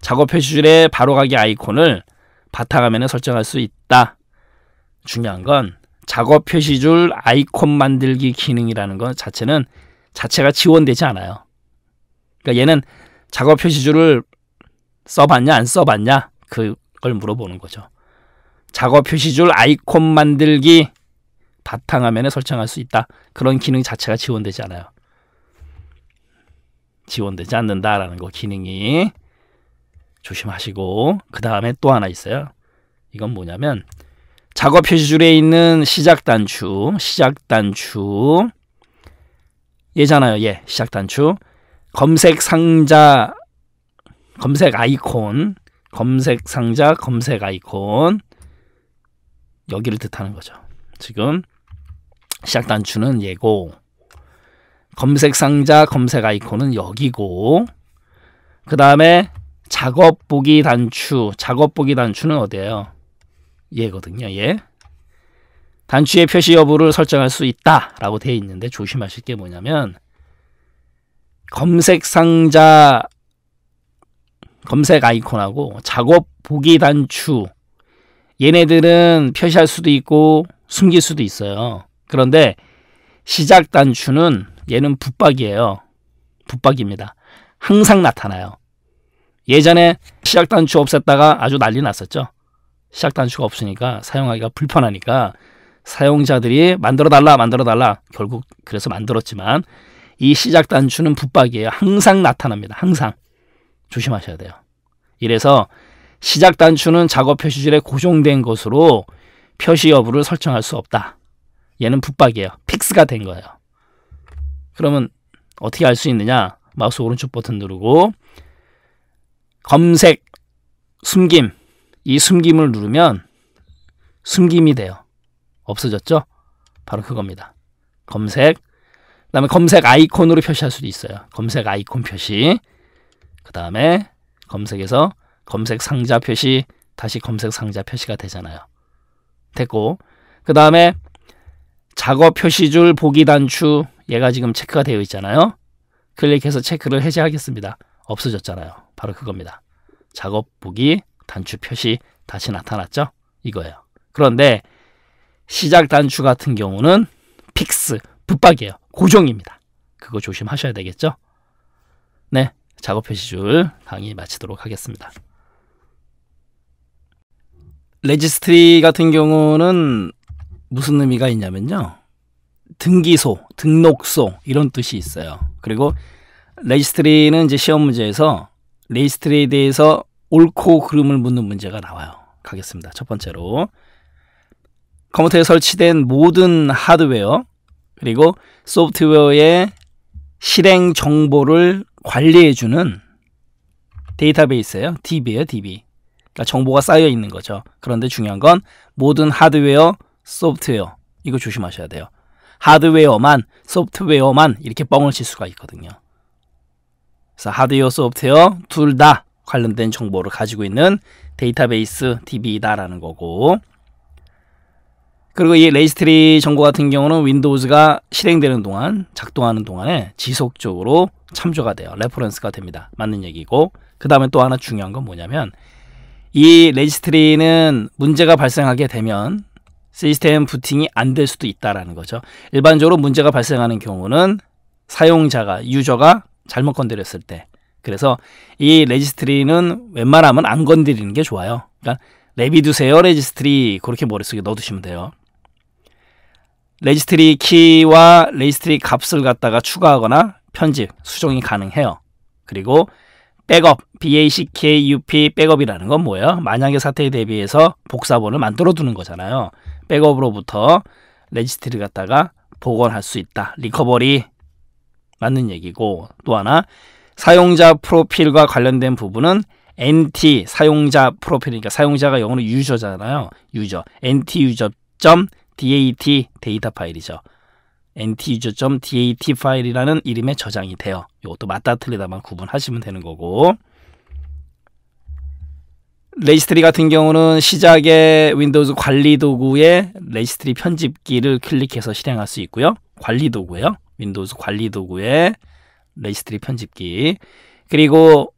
작업 표시줄의 바로가기 아이콘을 바탕화면에 설정할 수 있다. 중요한 건 작업 표시줄 아이콘 만들기 기능이라는 것 자체는 자체가 지원되지 않아요. 그러니까 얘는 작업 표시줄을 써봤냐 안 써봤냐 그걸 물어보는 거죠. 작업 표시줄 아이콘 만들기 바탕화면에 설정할 수 있다. 그런 기능 자체가 지원되지 않아요. 지원되지 않는다라는 거 기능이 조심하시고 그 다음에 또 하나 있어요. 이건 뭐냐면 작업 표시줄에 있는 시작 단추, 시작 단추 얘잖아요. 예, 시작 단추 검색 상자 검색 아이콘 검색 상자 검색 아이콘 여기를 뜻하는 거죠. 지금 시작 단추는 예고 검색 상자 검색 아이콘은 여기고 그 다음에 작업 보기 단추 작업 보기 단추는 어디에요 얘거든요. 얘. 단추의 표시 여부를 설정할 수 있다 라고 되어 있는데 조심하실 게 뭐냐면 검색 상자 검색 아이콘하고 작업 보기 단추 얘네들은 표시할 수도 있고 숨길 수도 있어요. 그런데 시작 단추는 얘는 붙박이에요. 붙박입니다. 항상 나타나요. 예전에 시작 단추 없앴다가 아주 난리 났었죠. 시작 단추가 없으니까 사용하기가 불편하니까 사용자들이 만들어 달라 만들어 달라 결국 그래서 만들었지만 이 시작 단추는 붙박이에요. 항상 나타납니다. 항상 조심하셔야 돼요. 이래서 시작 단추는 작업 표시줄에 고정된 것으로 표시 여부를 설정할 수 없다. 얘는 붙박이에요. 픽스가 된 거예요. 그러면 어떻게 알 수 있느냐? 마우스 오른쪽 버튼 누르고 검색 숨김 이 숨김을 누르면 숨김이 돼요. 없어졌죠? 바로 그겁니다. 검색 그 다음에 검색 아이콘으로 표시할 수도 있어요. 검색 아이콘 표시 그 다음에 검색에서 검색 상자 표시 다시 검색 상자 표시가 되잖아요. 됐고 그 다음에 작업 표시줄 보기 단추 얘가 지금 체크가 되어 있잖아요. 클릭해서 체크를 해제하겠습니다. 없어졌잖아요. 바로 그겁니다. 작업 보기 단추 표시 다시 나타났죠? 이거예요. 그런데 시작 단추 같은 경우는 픽스, 붙박이에요. 고정입니다. 그거 조심하셔야 되겠죠? 네, 작업 표시줄 강의 마치도록 하겠습니다. 레지스트리 같은 경우는 무슨 의미가 있냐면요. 등기소, 등록소 이런 뜻이 있어요. 그리고 레지스트리는 이제 시험 문제에서 레지스트리에 대해서 옳고 그름을 묻는 문제가 나와요. 가겠습니다. 첫 번째로 컴퓨터에 설치된 모든 하드웨어 그리고 소프트웨어의 실행 정보를 관리해주는 데이터베이스예요. DB예요, DB. 그러니까 정보가 쌓여 있는 거죠. 그런데 중요한 건 모든 하드웨어, 소프트웨어 이거 조심하셔야 돼요. 하드웨어만, 소프트웨어만 이렇게 뻥을 칠 수가 있거든요. 그래서 하드웨어, 소프트웨어 둘 다 관련된 정보를 가지고 있는 데이터베이스 DB다라는 거고 그리고 이 레지스트리 정보 같은 경우는 윈도우즈가 실행되는 동안 작동하는 동안에 지속적으로 참조가 돼요. 레퍼런스가 됩니다. 맞는 얘기고 그 다음에 또 하나 중요한 건 뭐냐면 이 레지스트리는 문제가 발생하게 되면 시스템 부팅이 안 될 수도 있다라는 거죠. 일반적으로 문제가 발생하는 경우는 사용자가 유저가 잘못 건드렸을 때 그래서 이 레지스트리는 웬만하면 안 건드리는 게 좋아요. 그러니까 레비두세요 레지스트리 그렇게 머릿속에 넣어두시면 돼요. 레지스트리 키와 레지스트리 값을 갖다가 추가하거나 편집, 수정이 가능해요. 그리고 백업, BACKUP 백업이라는 건 뭐예요? 만약에 사태에 대비해서 복사본을 만들어 두는 거잖아요. 백업으로부터 레지스트를 갖다가 복원할 수 있다. 리커버리 맞는 얘기고 또 하나 사용자 프로필과 관련된 부분은 NT 사용자 프로필이니까 그러니까 사용자가 영어로 유저잖아요. 유저 NT 유저 .dat 데이터 파일이죠. NT 유저 .dat 파일이라는 이름에 저장이 돼요. 이것도 맞다 틀리다만 구분하시면 되는 거고 레지스트리 같은 경우는 시작에 윈도우즈 관리 도구에 레지스트리 편집기를 클릭해서 실행할 수 있고요. 관리 도구예요. 윈도우즈 관리 도구에 레지스트리 편집기 그리고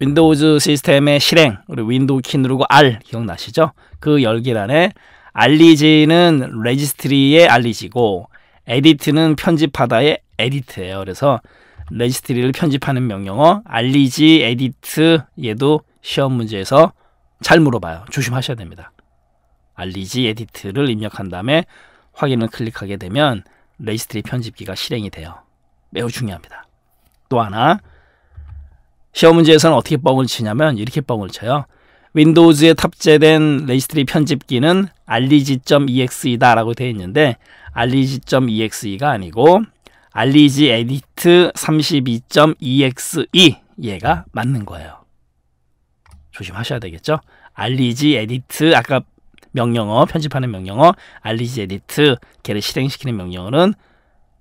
윈도우즈 시스템의 실행 그리고 윈도우 키 누르고 R 기억나시죠? 그 열기란에 알리지는 레지스트리의 알리지고 에디트는 편집하다의 에디트예요. 그래서 레지스트리를 편집하는 명령어 알리지 에디트 얘도 시험 문제에서 잘 물어봐요. 조심하셔야 됩니다. 알리지 에디트를 입력한 다음에 확인을 클릭하게 되면 레이스트리 편집기가 실행이 돼요. 매우 중요합니다. 또 하나 시험 문제에서는 어떻게 뻥을 치냐면 이렇게 뻥을 쳐요. 윈도우즈에 탑재된 레이스트리 편집기는 알리지.exe다 라고 되어 있는데 알리지.exe가 아니고 알리지 에디트 32.exe 얘가 맞는 거예요. 조심하셔야 되겠죠. 알리지, 에디트, 아까 명령어, 편집하는 명령어, 알리지, 에디트, 걔를 실행시키는 명령어는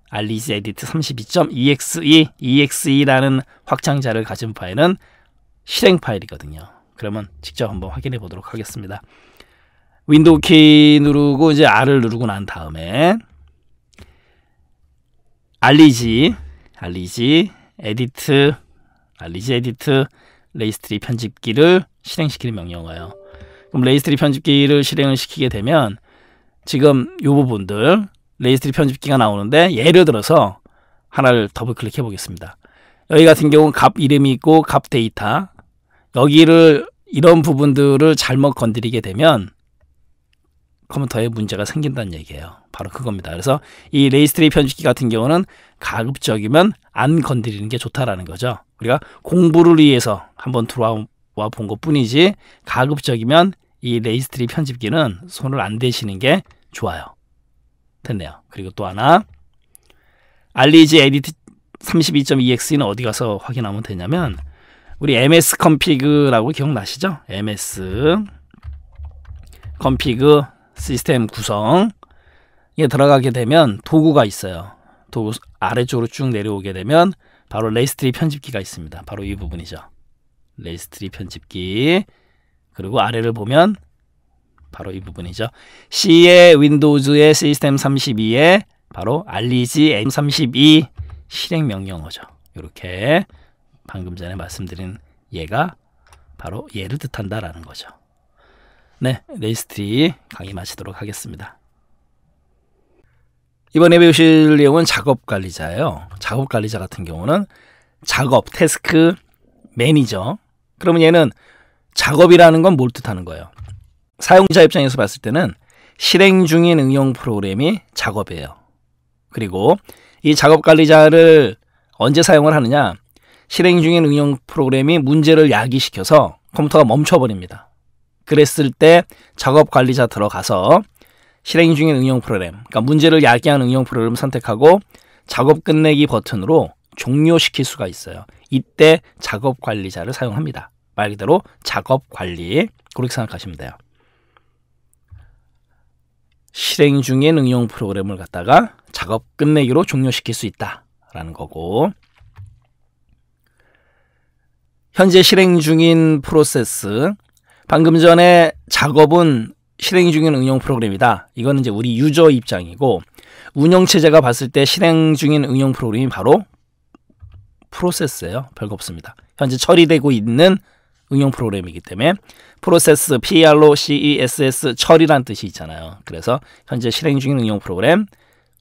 알리지, 에디트 32.exe, exe라는 확장자를 가진 파일은 실행 파일이거든요. 그러면 직접 한번 확인해 보도록 하겠습니다. 윈도우 키 누르고 이제 R을 누르고 난 다음에 알리지, 알리지, 에디트, 알리지, 에디트, 레이스트리 편집기를 실행시키는 명령어예요. 그럼 레이스트리 편집기를 실행을 시키게 되면 지금 이 부분들 레이스트리 편집기가 나오는데 예를 들어서 하나를 더블 클릭해 보겠습니다. 여기 같은 경우는 값 이름이 있고 값 데이터 여기를 이런 부분들을 잘못 건드리게 되면 컴퓨터에 문제가 생긴다는 얘기예요. 바로 그겁니다. 그래서 이 레이스트리 편집기 같은 경우는 가급적이면 안 건드리는 게 좋다라는 거죠. 우리가 공부를 위해서 한번 들어와 본 것 뿐이지 가급적이면 이 레이스트리 편집기는 손을 안 대시는 게 좋아요. 됐네요. 그리고 또 하나 알리지 에디트 32.ex는 e 어디 가서 확인하면 되냐면 우리 ms 컴피그라고 기억나시죠? ms 컴피그 시스템 구성에 들어가게 되면 도구가 있어요. 도구 아래쪽으로 쭉 내려오게 되면 바로 레이스트리 편집기가 있습니다. 바로 이 부분이죠. 레이스트리 편집기 그리고 아래를 보면 바로 이 부분이죠. C의 윈도우즈의 시스템 32에 바로 알리지 M32 실행 명령어죠. 이렇게 방금 전에 말씀드린 얘가 바로 얘를 뜻한다라는 거죠. 네, 레이스트리 강의 마치도록 하겠습니다. 이번에 배우실 내용은 작업 관리자예요. 작업 관리자 같은 경우는 작업, 태스크, 매니저, 그러면 얘는 작업이라는 건 뭘 뜻하는 거예요? 사용자 입장에서 봤을 때는 실행 중인 응용 프로그램이 작업이에요. 그리고 이 작업 관리자를 언제 사용을 하느냐? 실행 중인 응용 프로그램이 문제를 야기시켜서 컴퓨터가 멈춰버립니다. 그랬을 때 작업 관리자 들어가서 실행 중인 응용 프로그램, 그러니까 문제를 야기한 응용 프로그램 선택하고 작업 끝내기 버튼으로 종료시킬 수가 있어요. 이때 작업 관리자를 사용합니다. 말 그대로 작업 관리 그렇게 생각하시면 돼요. 실행 중에 응용 프로그램을 갖다가 작업 끝내기로 종료시킬 수 있다라는 거고 현재 실행 중인 프로세스 방금 전에 작업은 실행 중인 응용 프로그램이다. 이거는 이제 우리 유저 입장이고 운영체제가 봤을 때 실행 중인 응용 프로그램이 바로 프로세스예요. 별거 없습니다. 현재 처리되고 있는 응용 프로그램이기 때문에 프로세스 PER로 CESS 처리란 뜻이 있잖아요. 그래서 현재 실행 중인 응용 프로그램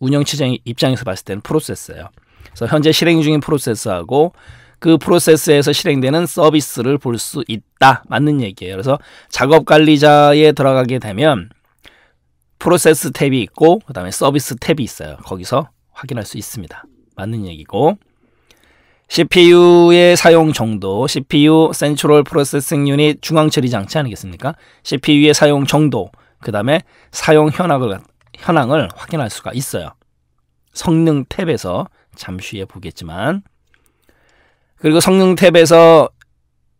운영체제 입장에서 봤을 때는 프로세스예요. 그래서 현재 실행 중인 프로세스하고 그 프로세스에서 실행되는 서비스를 볼 수 있다. 맞는 얘기예요. 그래서 작업 관리자에 들어가게 되면 프로세스 탭이 있고 그다음에 서비스 탭이 있어요. 거기서 확인할 수 있습니다. 맞는 얘기고 CPU의 사용 정도, CPU 센트럴 프로세싱 유닛 중앙 처리 장치 아니겠습니까? CPU의 사용 정도, 그 다음에 사용 현황을, 현황을 확인할 수가 있어요. 성능 탭에서 잠시 후에 보겠지만 그리고 성능 탭에서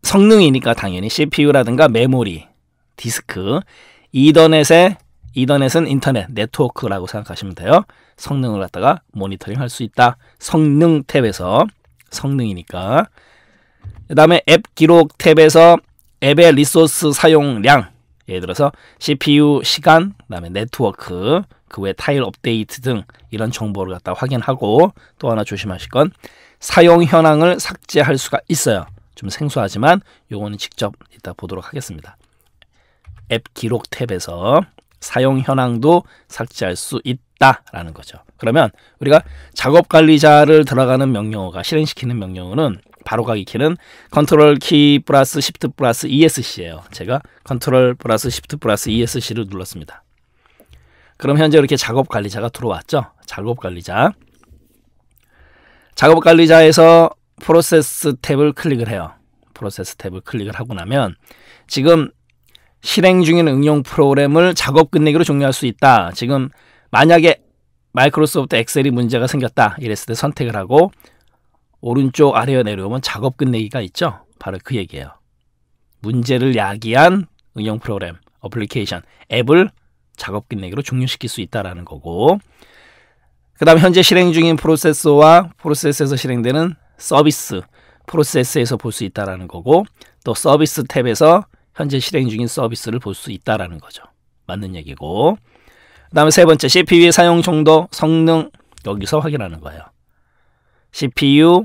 성능이니까 당연히 CPU라든가 메모리, 디스크, 이더넷의 이더넷은 인터넷 네트워크라고 생각하시면 돼요. 성능을 갖다가 모니터링 할 수 있다. 성능 탭에서 성능이니까. 그 다음에 앱 기록 탭에서 앱의 리소스 사용량 예를 들어서 CPU 시간, 그다음에 네트워크, 그 외 타일 업데이트 등 이런 정보를 갖다 확인하고 또 하나 조심하실 건 사용 현황을 삭제할 수가 있어요. 좀 생소하지만 요거는 직접 이따 보도록 하겠습니다. 앱 기록 탭에서 사용 현황도 삭제할 수 있다라는 거죠. 그러면 우리가 작업 관리자를 들어가는 명령어가 실행시키는 명령어는 바로가기 키는 컨트롤 키 플러스 시프트 플러스 ESC예요. 제가 컨트롤 플러스 시프트 플러스 ESC를 눌렀습니다. 그럼 현재 이렇게 작업 관리자가 들어왔죠. 작업 관리자. 작업 관리자에서 프로세스 탭을 클릭을 해요. 프로세스 탭을 클릭을 하고 나면 지금 실행 중인 응용 프로그램을 작업 끝내기로 종료할 수 있다. 지금 만약에 마이크로소프트 엑셀이 문제가 생겼다 이랬을 때 선택을 하고 오른쪽 아래로 내려오면 작업 끝내기가 있죠. 바로 그 얘기예요. 문제를 야기한 응용 프로그램, 어플리케이션, 앱을 작업 끝내기로 종료시킬 수 있다라는 거고 그 다음 현재 실행 중인 프로세스와 프로세스에서 실행되는 서비스, 프로세스에서 볼 수 있다라는 거고 또 서비스 탭에서 현재 실행 중인 서비스를 볼 수 있다라는 거죠. 맞는 얘기고 다음에 세 번째 CPU 사용 정도 성능 여기서 확인하는 거예요. CPU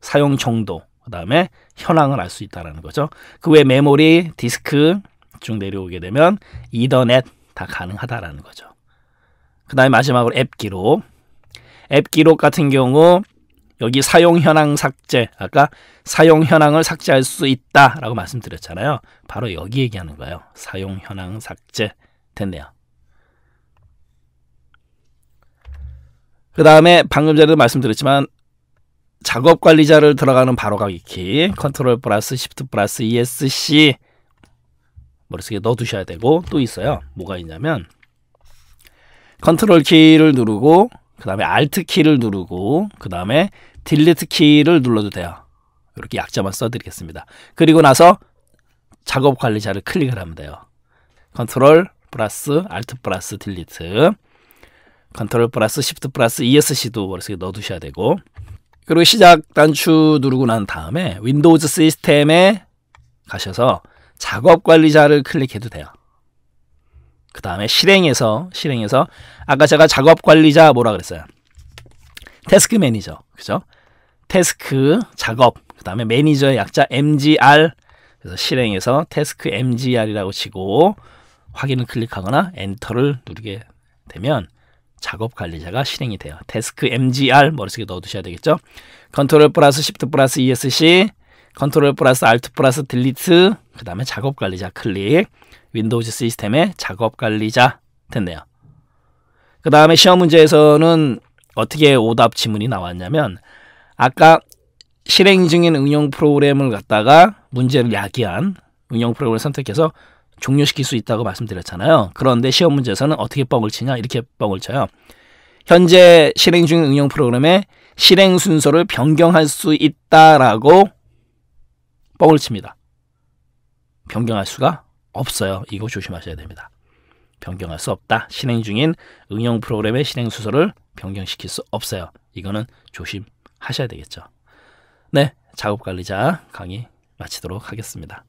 사용 정도 그 다음에 현황을 알 수 있다는 라 거죠. 그 외 메모리, 디스크 쭉 내려오게 되면 이더넷 다 가능하다라는 거죠. 그 다음에 마지막으로 앱 기록. 앱 기록 같은 경우 여기 사용 현황 삭제 아까 사용 현황을 삭제할 수 있다라고 말씀드렸잖아요. 바로 여기 얘기하는 거예요. 사용 현황 삭제 됐네요. 그 다음에 방금 전에도 말씀드렸지만 작업 관리자를 들어가는 바로가기 컨트롤 플러스 시프트 플러스 ESC 머릿속에 넣어두셔야 되고 또 있어요. 뭐가 있냐면 컨트롤 키를 누르고 그 다음에 알트 키를 누르고 그 다음에 딜리트 키를 눌러도 돼요. 이렇게 약자만 써드리겠습니다. 그리고 나서 작업 관리자를 클릭을 하면 돼요. 컨트롤 플러스 알트 플러스 딜리트 컨트롤 플러스 시프트 플러스 ESC도 머릿속 넣어두셔야 되고 그리고 시작 단추 누르고 난 다음에 윈도우즈 시스템에 가셔서 작업 관리자를 클릭해도 돼요. 그 다음에 실행에서 실행에서 아까 제가 작업 관리자 뭐라 그랬어요? 태스크 매니저 그죠? 태스크 작업 그 다음에 매니저의 약자 MGR 그래서 실행에서 태스크 MGR이라고 치고 확인을 클릭하거나 엔터를 누르게 되면 작업 관리자가 실행이 돼요. 데스크 MGR 머릿속에 넣어두셔야 되겠죠. 컨트롤 플러스 시프트 플러스 ESC 컨트롤 플러스 알트 플러스 딜리트 그 다음에 작업 관리자 클릭 윈도우즈 시스템의 작업 관리자 됐네요. 그 다음에 시험 문제에서는 어떻게 오답 지문이 나왔냐면 아까 실행 중인 응용 프로그램을 갖다가 문제를 야기한 응용 프로그램을 선택해서 종료시킬 수 있다고 말씀드렸잖아요. 그런데 시험 문제에서는 어떻게 뻥을 치냐? 이렇게 뻥을 쳐요. 현재 실행 중인 응용 프로그램의 실행 순서를 변경할 수 있다라고 뻥을 칩니다. 변경할 수가 없어요. 이거 조심하셔야 됩니다. 변경할 수 없다. 실행 중인 응용 프로그램의 실행 순서를 변경시킬 수 없어요. 이거는 조심하셔야 되겠죠. 네, 작업 관리자 강의 마치도록 하겠습니다.